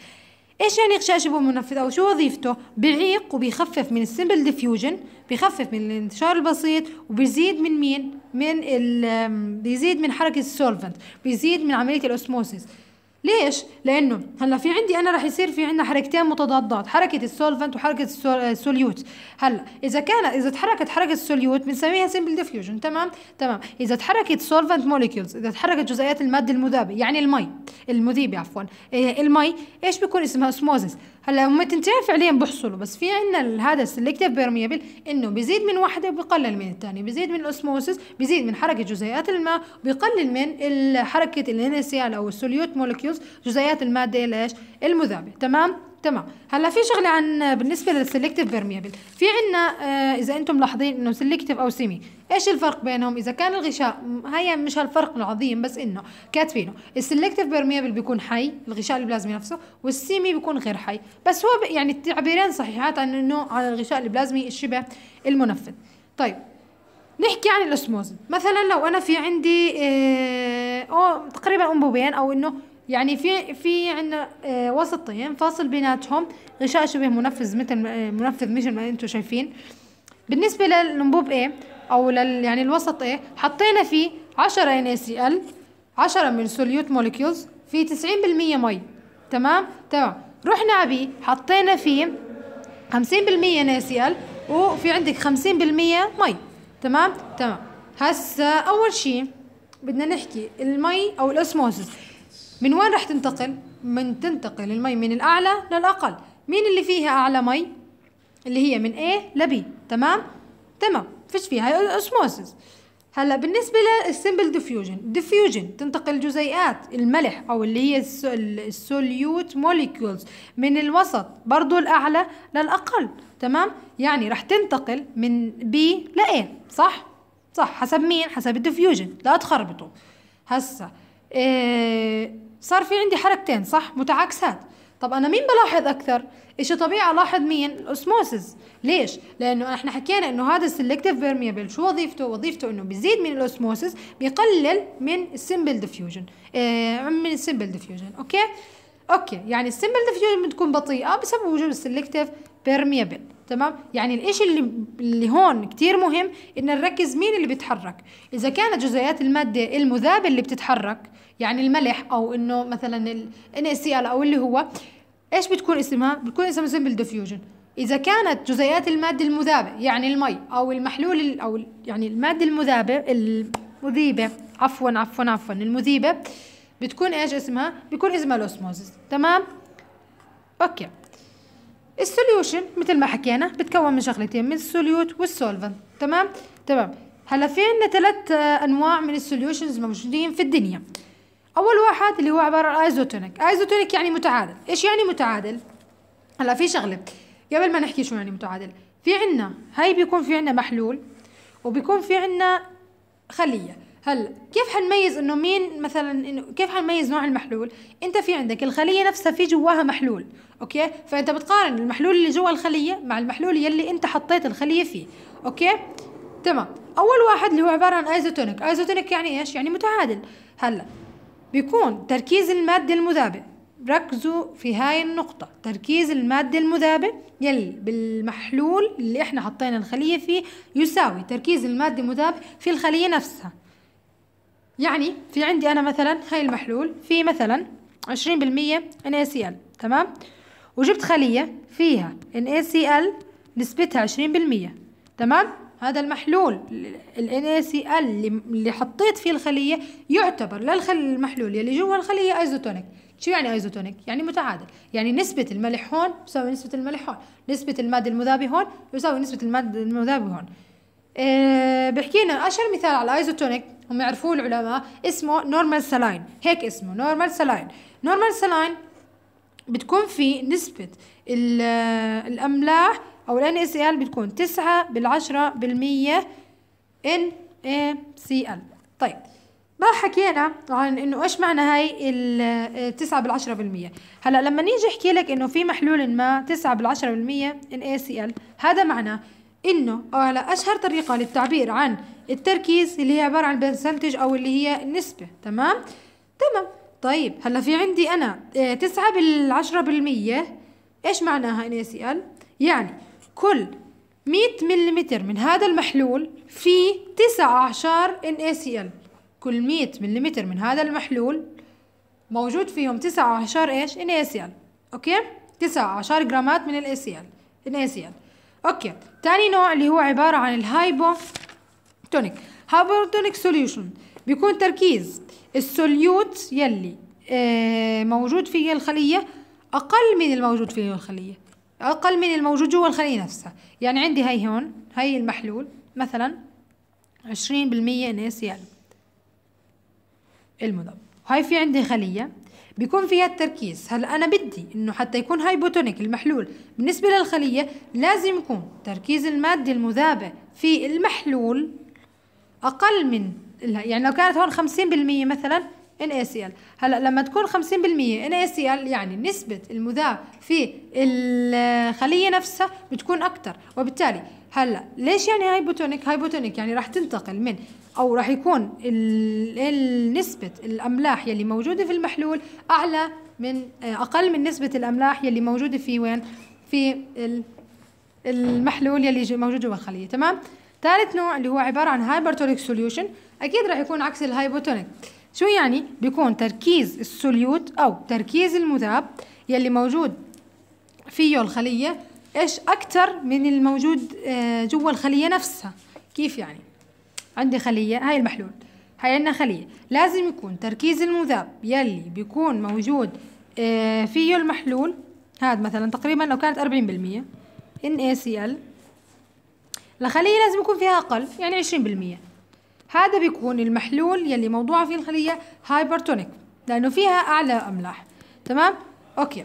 ايش يعني غشاء شبه منفذ او شو وظيفته بيعيق وبيخفف من السمبل ديفيوجن بيخفف من الانتشار البسيط وبيزيد من مين من ال بيزيد من حركه السولفنت بيزيد من عمليه الاوسموسيس ليش؟ لانه هلا في عندي انا رح يصير في عندنا حركتين متضادات، حركه السولفنت وحركه السوليوت، آه، هلا اذا كان اذا تحركت حركه السوليوت بنسميها سمبل ديفيوجن، تمام؟ تمام، اذا تحركت سولفنت موليكيولز، اذا تحركت جزيئات الماده المذابه، يعني المي المذيبه عفوا، آه، المي ايش بيكون اسمها اسموزس، هلا هم تنتين فعليا بحصلوا بس في عنا هذا السلكتيف بيرميبل انه بيزيد من وحده وبيقلل من الثانيه بيزيد من الاسموسس بيزيد من حركه جزيئات الماء بيقلل من حركه الانسيال او السوليوت مولكيولز جزيئات الماده ليش المذابه تمام تمام هلا في شغله عن بالنسبه للسلكتيف بيرميبل في عندنا آه، اذا انتم ملاحظين انه سلكتيف او سيمي ايش الفرق بينهم اذا كان الغشاء هي مش هالفرق العظيم بس انه كاتبينه السلكتيف بيرميبل بيكون حي الغشاء البلازمي نفسه والسيمي بيكون غير حي بس هو يعني التعبيرين صحيحات عن انه على الغشاء البلازمي الشبه المنفذ طيب نحكي عن الاسموز مثلا لو انا في عندي آه او تقريبا انبوبين او انه يعني في في عندنا آه، وسطين فاصل بيناتهم غشاء شبه منفذ مثل آه، منفذ مثل ما انتم شايفين بالنسبه للانبوب A او لل يعني الوسط A حطينا فيه 10 NaCl 10 من سوليوت موليكيولز في 90% مي تمام تمام رحنا على بي حطينا فيه 50% NaCl وفي عندك 50% مي تمام تمام هسا اول شيء بدنا نحكي المي او الاسموزس من وين رح تنتقل من تنتقل المي من الاعلى للاقل مين اللي فيها اعلى مي اللي هي من A ل B تمام تمام فيش فيها اسموسيس هلا بالنسبه للسيمبل ديفيوجن ديفيوجن تنتقل جزيئات الملح او اللي هي السوليوت موليكولز من الوسط برضو الاعلى للاقل تمام يعني رح تنتقل من B ل A صح صح حسب مين حسب الديفيوجن لا تخربطوا هسا إيه صار في عندي حركتين صح متعاكسات طب انا مين بلاحظ اكثر اشي طبيعي الاحظ مين الاوسموسيس ليش لانه احنا حكينا انه هذا السلكتيف بيرميبل شو وظيفته وظيفته انه بيزيد من الاوسموسيس بيقلل من السمبل ديفيوجن آه من السمبل ديفيوجن اوكي اوكي يعني السمبل ديفيوجن بتكون بطيئه بسبب وجود السلكتيف بيرميبل تمام يعني الإشي اللي اللي هون كتير مهم ان نركز مين اللي بيتحرك اذا كانت جزيئات الماده المذابه اللي بتتحرك يعني الملح او انه مثلا ال NaCl او اللي هو ايش بتكون اسمها بتكون اسمها سمبل ديفيوجن اذا كانت جزيئات الماده المذابه يعني المي او المحلول او يعني الماده المذابه المذيبه عفوا عفوا عفوا المذيبه بتكون ايش اسمها بيكون اسمها الاوسموزس تمام اوكي السوليوشن مثل ما حكينا بتكون من شغلتين من السوليوت والسولفنت تمام تمام هلا في عندنا ثلاث انواع من السوليوشنز موجودين في الدنيا اول واحد اللي هو عباره عن ايزوتونيك ايزوتونيك يعني متعادل ايش يعني متعادل هلا في شغله قبل ما نحكي شو يعني متعادل في عنا هاي بيكون في عنا محلول وبيكون في عنا خليه هلا كيف حنميز انه مين مثلا انه كيف حنميز نوع المحلول انت في عندك الخليه نفسها في جواها محلول اوكي فانت بتقارن المحلول اللي جوا الخليه مع المحلول يلي انت حطيت الخليه فيه اوكي تمام اول واحد اللي هو عباره عن ايزوتونيك ايزوتونيك يعني ايش يعني متعادل هلا بيكون تركيز المادة المذابة ركزوا في هاي النقطة تركيز المادة المذابة يلي بالمحلول اللي احنا حطينا الخلية فيه يساوي تركيز المادة المذابة في الخلية نفسها يعني في عندي أنا مثلا هاي المحلول في مثلا 20% NaCl تمام وجبت خلية فيها NaCl نسبتها 20% تمام هذا المحلول ال NaCl اللي حطيت فيه الخلية يعتبر المحلول يلي جوا الخلية ايزوتونيك شو يعني ايزوتونيك؟ يعني متعادل، يعني نسبة الملح هون تساوي نسبة الملح هون، نسبة المادة المذابة هون يساوي نسبة المادة المذابة هون. إيه بحكي لنا اشهر مثال على الايزوتونيك هم يعرفوه العلماء اسمه نورمال سلاين، هيك اسمه نورمال سلاين، نورمال سلاين بتكون في نسبة الأملاح أو اي سي ال بتكون تسعة بالعشرة بالمية ان اي سي ال طيب ما حكينا عن انه ايش معنى هاي التسعة بالعشرة بالمية هلا لما نيجي احكي لك انه في محلول ما تسعة بالعشرة بالمية ان اي سي ال هذا معناه انه هلا اشهر طريقة للتعبير عن التركيز اللي هي عبارة عن برسنتج او اللي هي النسبة تمام تمام طيب هلا في عندي انا آه، تسعة بالعشرة بالمية ايش معناها ان اي سي ال يعني كل 100 ملم من هذا المحلول فيه 9 أعشار NaCl كل 100 ملم من هذا المحلول موجود فيهم 9 أعشار إيش NaCl أوكي 9 أعشار جرامات من ال NaCl NaCl أوكي تاني نوع اللي هو عبارة عن الهايبو تونيك هايبوتونيك سوليوشن بيكون تركيز السوليوت يلي آه، موجود فيه الخلية أقل من الموجود فيه الخلية أقل من الموجود جوا الخلية نفسها يعني عندي هاي هون هاي المحلول مثلا 20% بالمية ان المضاد المذاب هاي في عندي خلية بيكون فيها التركيز هلا أنا بدي إنه حتى يكون هايبوتونيك المحلول بالنسبة للخلية لازم يكون تركيز المادة المذابة في المحلول أقل من يعني لو كانت هون 50% مثلا NaCl إيه هلا لما تكون 50% NaCl إيه يعني نسبة المذاب في الخلية نفسها بتكون اكثر وبالتالي هلا ليش يعني هايبوتونيك هايبوتونيك يعني راح تنتقل من او راح يكون نسبه الاملاح يلي موجوده في المحلول اعلى من آه، اقل من نسبه الاملاح يلي موجوده في وين في المحلول يلي موجود جوا الخليه تمام ثالث نوع اللي هو عباره عن هايبرتونيك سوليوشن اكيد راح يكون عكس الهايبوتونيك شو يعني بيكون تركيز السوليوت او تركيز المذاب يلي موجود فيه الخليه ايش اكثر من الموجود آه، جوا الخليه نفسها كيف يعني عندي خليه هاي المحلول هاي عندنا خليه لازم يكون تركيز المذاب يلي بيكون موجود آه، فيه المحلول هاد مثلا تقريبا لو كانت 40% NaCl الخليه لازم يكون فيها اقل يعني بالمية هذا بيكون المحلول يلي موضوعه فيه الخلية هايبرتونيك لأنه فيها أعلى أملاح تمام أوكي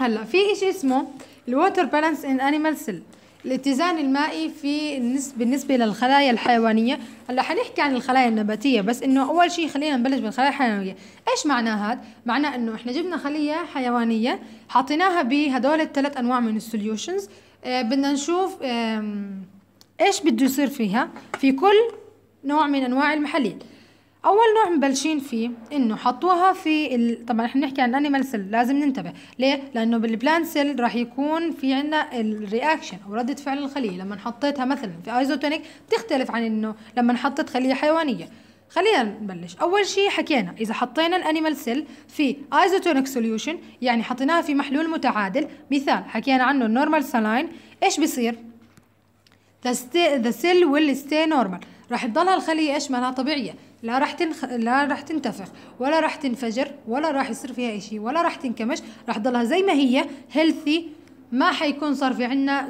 هلا في إشي اسمه الووتر بالانس ان انيمال سيل الاتزان المائي في بالنسبه للخلايا الحيوانيه هلا حنحكي عن الخلايا النباتيه بس انه اول شيء خلينا نبلش بالخلايا الحيوانيه ايش معناه هذا معناه انه احنا جبنا خليه حيوانيه حطيناها بهدول الثلاث انواع من السوليوشنز آه بدنا نشوف آه ايش بده يصير فيها في كل نوع من انواع المحاليل اول نوع مبلشين فيه انه حطوها في ال... طبعا احنا بنحكي عن انيمال سيل لازم ننتبه ليه لانه بالبلان سيل راح يكون في عندنا الرياكشن او رده فعل الخليه لما حطيتها مثلا في ايزوتونيك بتختلف عن انه لما حطيت خليه حيوانيه خلينا نبلش اول شيء حكينا اذا حطينا الانيمال سيل في ايزوتونيك سوليوشن يعني حطيناها في محلول متعادل مثال حكينا عنه النورمال سالاين ايش بصير ذا سيل ويل ستي نورمال راح تضلها الخليه ايش مالها طبيعيه لا راح تنخ... لا راح تنتفخ ولا راح تنفجر ولا راح يصير فيها شيء ولا راح تنكمش راح تضلها زي ما هي هيلثي ما حيكون صار في عندنا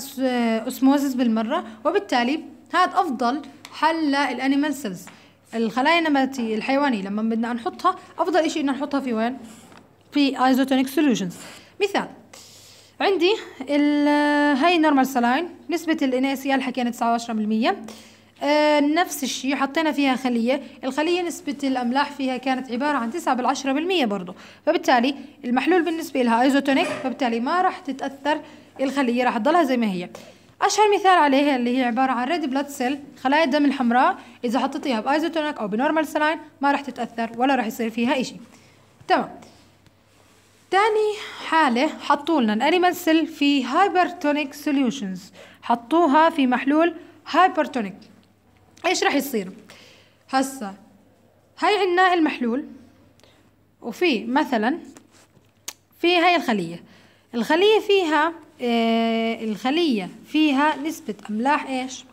اسموزس بالمره وبالتالي هذا افضل حل للانيمال سيلز الخلايا النباتيه الحيوانيه لما بدنا نحطها افضل شيء انه نحطها في وين في ايزوتونيك سوليوشنز مثال عندي هاي نورمال سلاين نسبة الاناسيال حكينا تسعة وعشرة بالمية آه نفس الشيء حطينا فيها خلية الخلية نسبة الأملاح فيها كانت عبارة عن 9 بالعشرة بالمية برضو فبالتالي المحلول بالنسبة لها ايزوتونيك فبالتالي ما راح تتأثر الخلية راح تضلها زي ما هي أشهر مثال عليها اللي هي عبارة عن ريد بلاد سيل خلايا الدم الحمراء إذا حطيتيها بأيزوتونيك أو بنورمال سلاين ما راح تتأثر ولا راح يصير فيها إشي تمام تاني حالة حطوا لنا الأنيمال في هايبرتونيك سوليوشنز حطوها في محلول هايبرتونيك ايش رح يصير هسا هاي عنا المحلول وفي مثلا في هاي الخلية الخلية فيها آه الخلية فيها نسبة أملاح إيش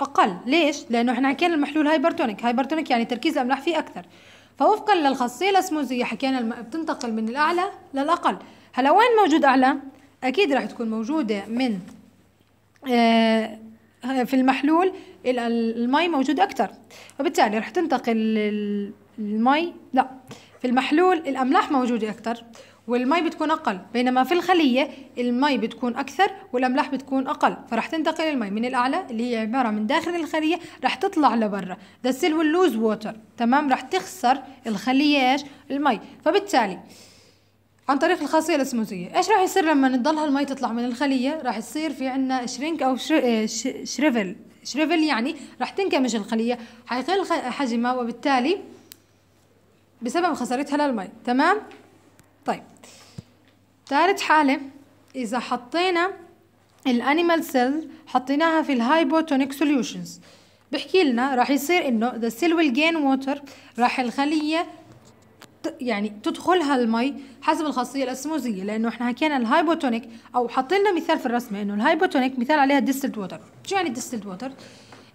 أقل ليش؟ لأنه إحنا حكينا المحلول هايبرتونيك هايبرتونيك يعني تركيز الأملاح فيه أكثر فوفقا للخاصية الأسموزية حكينا الماء بتنتقل من الأعلى للأقل هلا وين موجود أعلى؟ أكيد راح تكون موجودة من آه، في المحلول المي موجود أكتر وبالتالي راح تنتقل المي لا في المحلول الأملاح موجودة أكتر والمي بتكون اقل بينما في الخليه المي بتكون اكثر والاملاح بتكون اقل فراح تنتقل المي من الاعلى اللي هي عباره من داخل الخليه راح تطلع لبرا ذا سيل ويل لوز ووتر تمام راح تخسر الخليه ايش المي فبالتالي عن طريق الخاصيه الاسموزيه ايش راح يصير لما نضل هالمي تطلع من الخليه راح يصير في عندنا شرينك او شريفل إيه، شريفل يعني راح تنكمش الخليه حيقل حجمها وبالتالي بسبب خسارتها للمي تمام طيب ثالث حالة إذا حطينا الانيمال سيل حطيناها في الهايبوتونيك سوليوشنز بحكي لنا راح يصير انه ذا سيل ويل جين ووتر راح الخليه يعني تدخلها المي حسب الخاصيه الاسموزيه لانه احنا حكينا الهايبوتونيك او حطينا مثال في الرسمه انه الهايبوتونيك مثال عليها ديستلد ووتر شو يعني ديستلد ووتر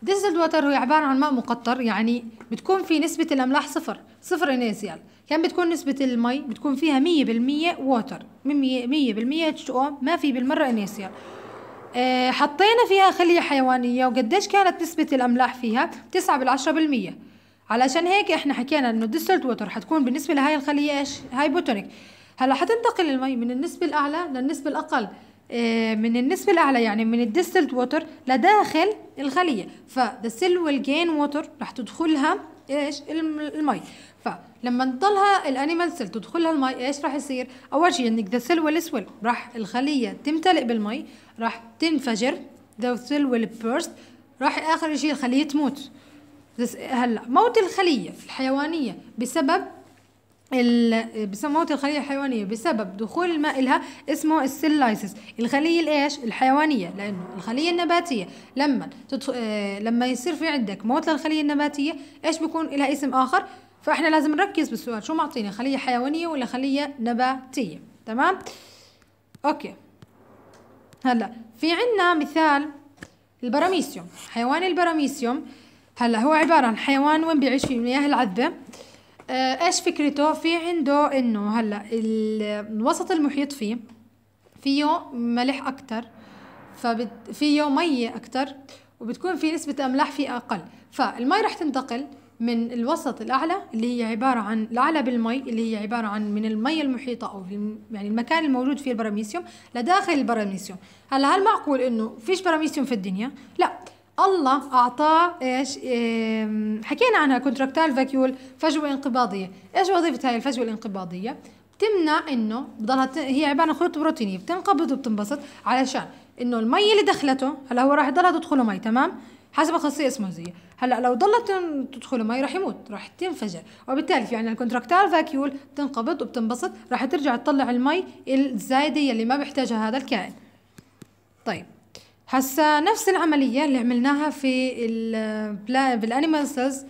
ديستلد ووتر هو عبارة عن ماء مقطر يعني بتكون في نسبة الأملاح صفر صفر إنيسيال كان بتكون نسبة المي بتكون فيها مية بالمية ووتر مية بالمية اتش او ما في بالمرة إنيسيال آه، حطينا فيها خلية حيوانية وقديش كانت نسبة الأملاح فيها تسعة بالعشرة بالمية علشان هيك احنا حكينا انه الديستلت ووتر حتكون بالنسبة لهاي الخلية ايش هاي بوتونيك هلا حتنتقل المي من النسبة الأعلى للنسبة الأقل آه، من النسبة الأعلى يعني من الديستلت ووتر لداخل الخلية فده سيل جين ووتر راح تدخلها ايش المي فلما تضلها الانيمال سيل تدخلها المي ايش راح يصير اول شيء انك ذا سيل سويل راح الخليه تمتلئ بالمي راح تنفجر ذا سيل بيرست راح اخر شيء الخليه تموت هلا موت الخليه الحيوانيه بسبب بسموها الخلية الحيوانية بسبب دخول الماء لها اسمه السيلايسس الخلية الايش الحيوانية لانه الخلية النباتية لما تدخل آه لما يصير في عندك موت للخلية النباتية ايش بيكون لها اسم اخر فاحنا لازم نركز بالسؤال شو معطينا خلية حيوانية ولا خلية نباتية تمام اوكي هلا في عندنا مثال البراميسيوم حيوان البراميسيوم هلا هو عبارة عن حيوان وين بيعيش في المياه العذبة آه، ايش فكرته في عنده انه هلا الوسط المحيط فيه فيه ملح اكثر ففيه مية اكثر وبتكون في نسبة املاح فيه اقل فالمي رح تنتقل من الوسط الاعلى اللي هي عبارة عن الاعلى بالمي اللي هي عبارة عن من المي المحيطة او يعني المكان الموجود فيه البراميسيوم لداخل البراميسيوم هلا هل معقول انه فيش براميسيوم في الدنيا لا الله اعطاه ايش إيه حكينا عنها كونتراكتال فاكيول فجوه انقباضيه ايش وظيفه هاي الفجوه الانقباضيه بتمنع انه بضلها هي عباره عن خيوط بروتينيه بتنقبض وبتنبسط علشان انه المي اللي دخلته هلا هو راح يضلها تدخله مي تمام حسب اخصائيه اسموزيه هلا لو ضلت تدخله مي راح يموت راح تنفجر وبالتالي في عندنا الكونتراكتال فاكيول بتنقبض وبتنبسط راح ترجع تطلع المي الزايده يلي ما بيحتاجها هذا الكائن طيب هسا نفس العملية اللي عملناها في البلا... بالانيمال سيلز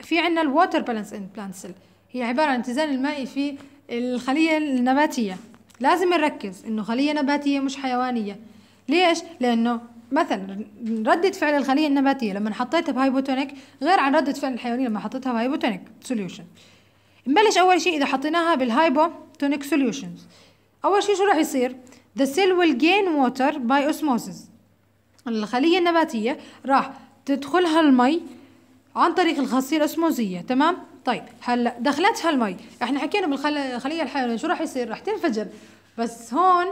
في عندنا الووتر بالانس ان بلانت سيل هي عبارة عن اتزان المائي في الخلية النباتية لازم نركز انه خلية نباتية مش حيوانية ليش؟ لانه مثلا ردة فعل الخلية النباتية لما حطيتها بهايبوتونيك غير عن ردة فعل الحيوانية لما حطيتها بهايبوتونيك سوليوشن نبلش اول شيء اذا حطيناها بالهايبوتونيك سوليوشنز اول شيء شو راح يصير؟ The cell will gain water by osmosis الخلية النباتية راح تدخلها المي عن طريق الخصية الأسموزية تمام طيب هلا دخلتها المي احنا حكينا بالخلية الحيوانية شو راح يصير راح تنفجر بس هون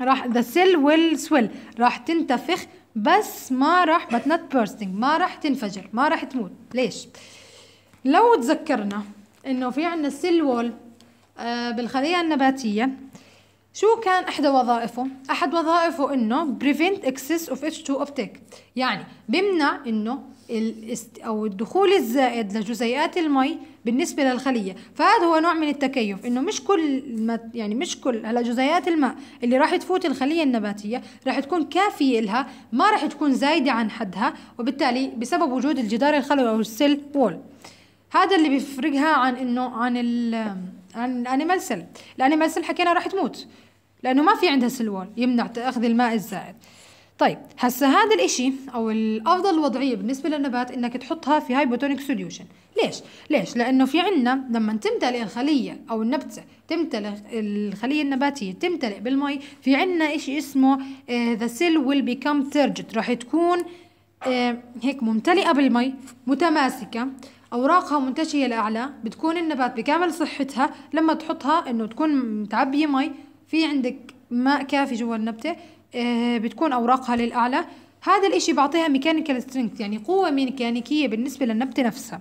راح ذا سيل ويل سويل راح تنتفخ بس ما راح بت نوت بيرستنج ما راح تنفجر ما راح تموت ليش لو تذكرنا انه في عندنا سيل وول آه، بالخلية النباتية شو كان احدى وظائفه احد وظائفه انه prevent excess of H2 uptake يعني بيمنع انه الاست او الدخول الزائد لجزيئات المي بالنسبه للخليه فهذا هو نوع من التكيف انه مش كل ما يعني مش كل هلا جزيئات الماء اللي راح تفوت الخليه النباتيه راح تكون كافيه لها ما راح تكون زايده عن حدها وبالتالي بسبب وجود الجدار الخلوي او السيل وول هذا اللي بيفرقها عن انه عن ال عن الانيمال سيل الانيمال سيل حكينا راح تموت لأنه ما في عندها سلوان يمنع أخذ الماء الزائد طيب هسا هذا الاشي او الافضل وضعيه بالنسبه للنبات انك تحطها في هايبوتونيك سوليوشن ليش ليش لانه في عندنا لما تمتلئ الخليه او النبته تمتلئ الخليه النباتيه تمتلئ بالماء في عندنا اشي اسمه ذا سيل ويل بيكم تيرجت راح تكون آه هيك ممتلئه بالماء متماسكه اوراقها منتشيه لاعلى بتكون النبات بكامل صحتها لما تحطها انه تكون متعبيه مي في عندك ماء كافي جوا النبتة آه، بتكون أوراقها للأعلى هذا الإشي بعطيها ميكانيكال سترينث يعني قوة ميكانيكية بالنسبة للنبتة نفسها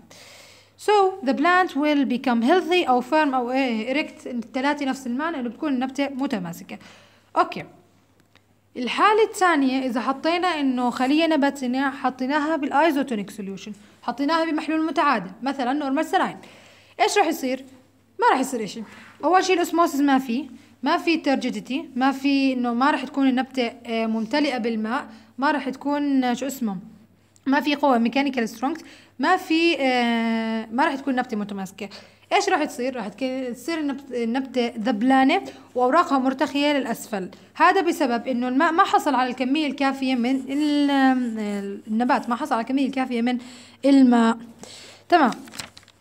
So the plant will become healthy أو firm أو erect الثلاثة نفس المعنى اللي بتكون النبتة متماسكة أوكي الحالة الثانية إذا حطينا إنه خلية نباتية حطيناها بالأيزوتونيك سوليوشن حطيناها بمحلول متعادل مثلا نورمال سلاين إيش راح يصير؟ ما راح يصير إشي أول شيء الأسموسيس ما في ما في ترجيديتي ما في انه ما راح تكون النبته آه، ممتلئه بالماء ما راح تكون آه، شو اسمه ما في قوه ميكانيكال سترونج ما في آه، ما راح تكون نبته متماسكه ايش راح تصير راح تصير النبته ذبلانه واوراقها مرتخيه للاسفل هذا بسبب انه الماء ما حصل على الكميه الكافيه من النبات ما حصل على الكميه الكافيه من الماء تمام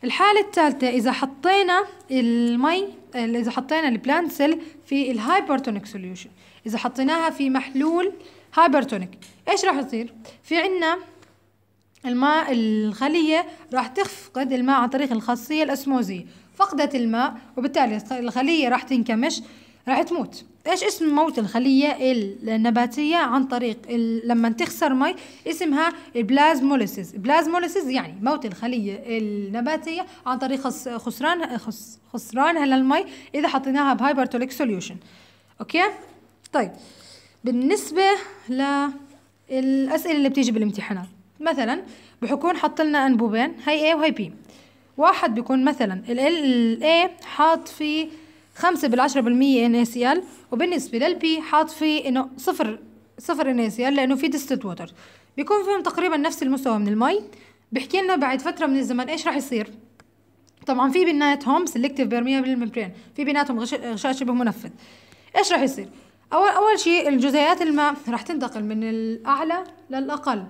الحالة الثالثة إذا حطينا المي إذا حطينا البلانت سيل في الهايبرتونيك سوليوشن إذا حطيناها في محلول هايبرتونيك إيش راح يصير؟ في عنا الماء الخلية راح تفقد الماء عن طريق الخاصية الأسموزية فقدت الماء وبالتالي الخلية راح تنكمش راح تموت ايش اسم موت الخلية النباتية عن طريق لما تخسر مي اسمها البلازموليسيس البلازموليسيس يعني موت الخلية النباتية عن طريق خسران خسرانها للمي اذا حطيناها بهايبرتوليك سوليوشن اوكي طيب بالنسبة للأسئلة اللي بتيجي بالامتحانات مثلا بحكون حط لنا أنبوبين هاي ايه وهاي بي واحد بيكون مثلا ال حاط فيه خمسة بالعشرة بالمية ان اس ال وبالنسبة للبي حاط فيه انه صفر صفر ان اس ال لانه في ديستيلد ووتر بيكون فيهم تقريبا نفس المستوى من المي بيحكي لنا بعد فترة من الزمن ايش راح يصير طبعا في بيناتهم سلكتيف بيرميبل ميمبرين في بيناتهم غشاء شبه منفذ ايش راح يصير اول اول شيء الجزيئات الماء راح تنتقل من الاعلى للاقل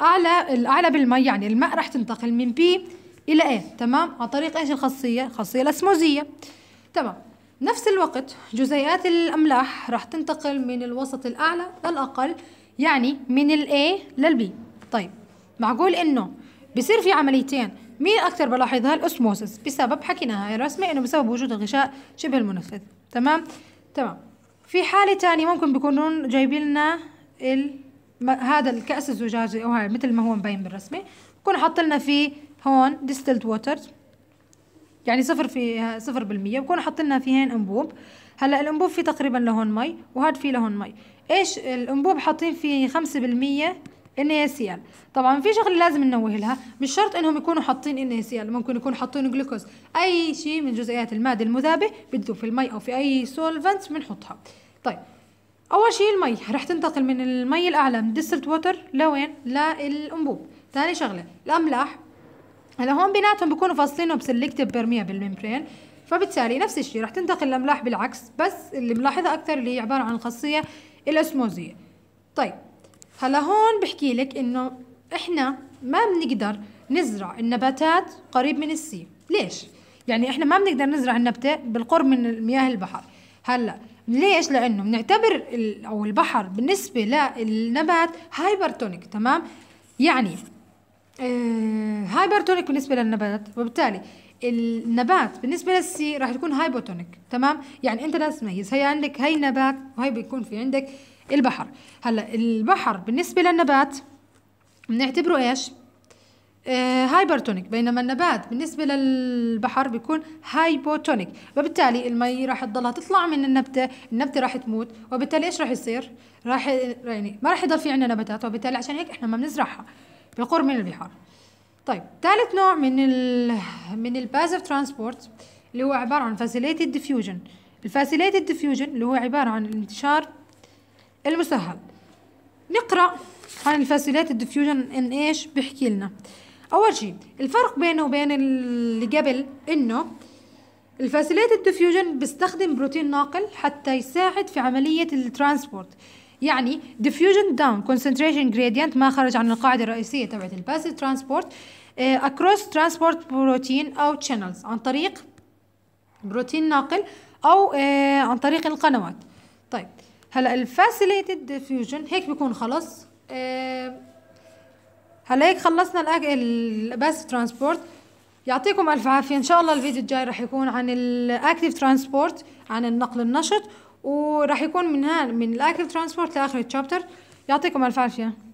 اعلى الاعلى بالمي يعني الماء راح تنتقل من بي الى ايه تمام عن طريق ايش الخاصيه الخاصيه الاسموزيه تمام نفس الوقت جزيئات الاملاح راح تنتقل من الوسط الاعلى للاقل يعني من الاي للبي طيب معقول انه بصير في عمليتين مين اكثر بلاحظها الاسموسس بسبب حكيناها هاي الرسمه انه بسبب وجود الغشاء شبه المنفذ تمام تمام في حاله ثانيه ممكن بيكونون جايبين لنا هذا الكأس الزجاجي او هاي مثل ما هو مبين بالرسمه بكون حاط لنا فيه هون ديستلت ووتر يعني صفر في صفر بالمية بكونوا حاطين فيهن انبوب هلا الانبوب فيه تقريبا لهون مي وهاد فيه لهون مي ايش الانبوب حاطين فيه خمسة بالمية ان اي سي ال طبعا في شغله لازم ننوه لها مش شرط انهم يكونوا حاطين ان اي سي ال ممكن يكونوا حاطين جلوكوز اي شيء من جزيئات الماده المذابه بده في المي او في اي سولفنت بنحطها طيب اول شيء المي رح تنتقل من المي الاعلى من ديستلت ووتر لوين للانبوب ثاني شغله الاملاح هلا هون بيناتهم بيكونوا فاصلينه بسلكتيف بيرميابل ممبرين فبالتالي نفس الشيء رح تنتقل الاملاح بالعكس بس اللي ملاحظها اكثر اللي هي عباره عن الخاصيه الاسموزيه طيب هلا هون بحكي لك انه احنا ما بنقدر نزرع النباتات قريب من السي ليش يعني احنا ما بنقدر نزرع النبته بالقرب من مياه البحر هلا ليش لانه بنعتبر او البحر بالنسبه للنبات هايبرتونيك تمام يعني هايبرتونيك آه، بالنسبه للنبات وبالتالي النبات بالنسبه للسي راح يكون هايبوتونيك تمام يعني انت لازم تميز هي عندك هي نبات وهي بيكون في عندك البحر هلا البحر بالنسبه للنبات بنعتبره ايش هايبرتونيك آه، بينما النبات بالنسبة للبحر بيكون هايبوتونيك وبالتالي المي راح تضلها تطلع من النبتة النبتة راح تموت وبالتالي ايش راح يصير راح يعني ما راح يضل في عندنا نباتات وبالتالي عشان هيك احنا ما بنزرعها بالقرب من البحار طيب ثالث نوع من ال من البازف ترانسبورت اللي هو عبارة عن فاسيليتد ديفيوجن الفاسيليتد ديفيوجن اللي هو عبارة عن الانتشار المسهل نقرأ عن الفاسيليتد ديفيوجن ان ايش بيحكي لنا اول شيء الفرق بينه وبين اللي قبل انه الفاسيليتد ديفيوجن بيستخدم بروتين ناقل حتى يساعد في عملية الترانسبورت يعني diffusion down concentration gradient ما خرج عن القاعدة الرئيسية تبعت الباسيف آه، ترانسبورت across transport protein أو channels عن طريق بروتين ناقل أو آه، عن طريق القنوات طيب هلا الفاسيليتد diffusion هيك بيكون خلص آه، هلا هيك خلصنا الباس ترانسبورت يعطيكم الف عافيه ان شاء الله الفيديو الجاي رح يكون عن الاكتيف ترانسبورت عن النقل النشط وراح يكون من هنا من الاكتف ترانسبورت لاخر الشابتر يعطيكم الف عافيه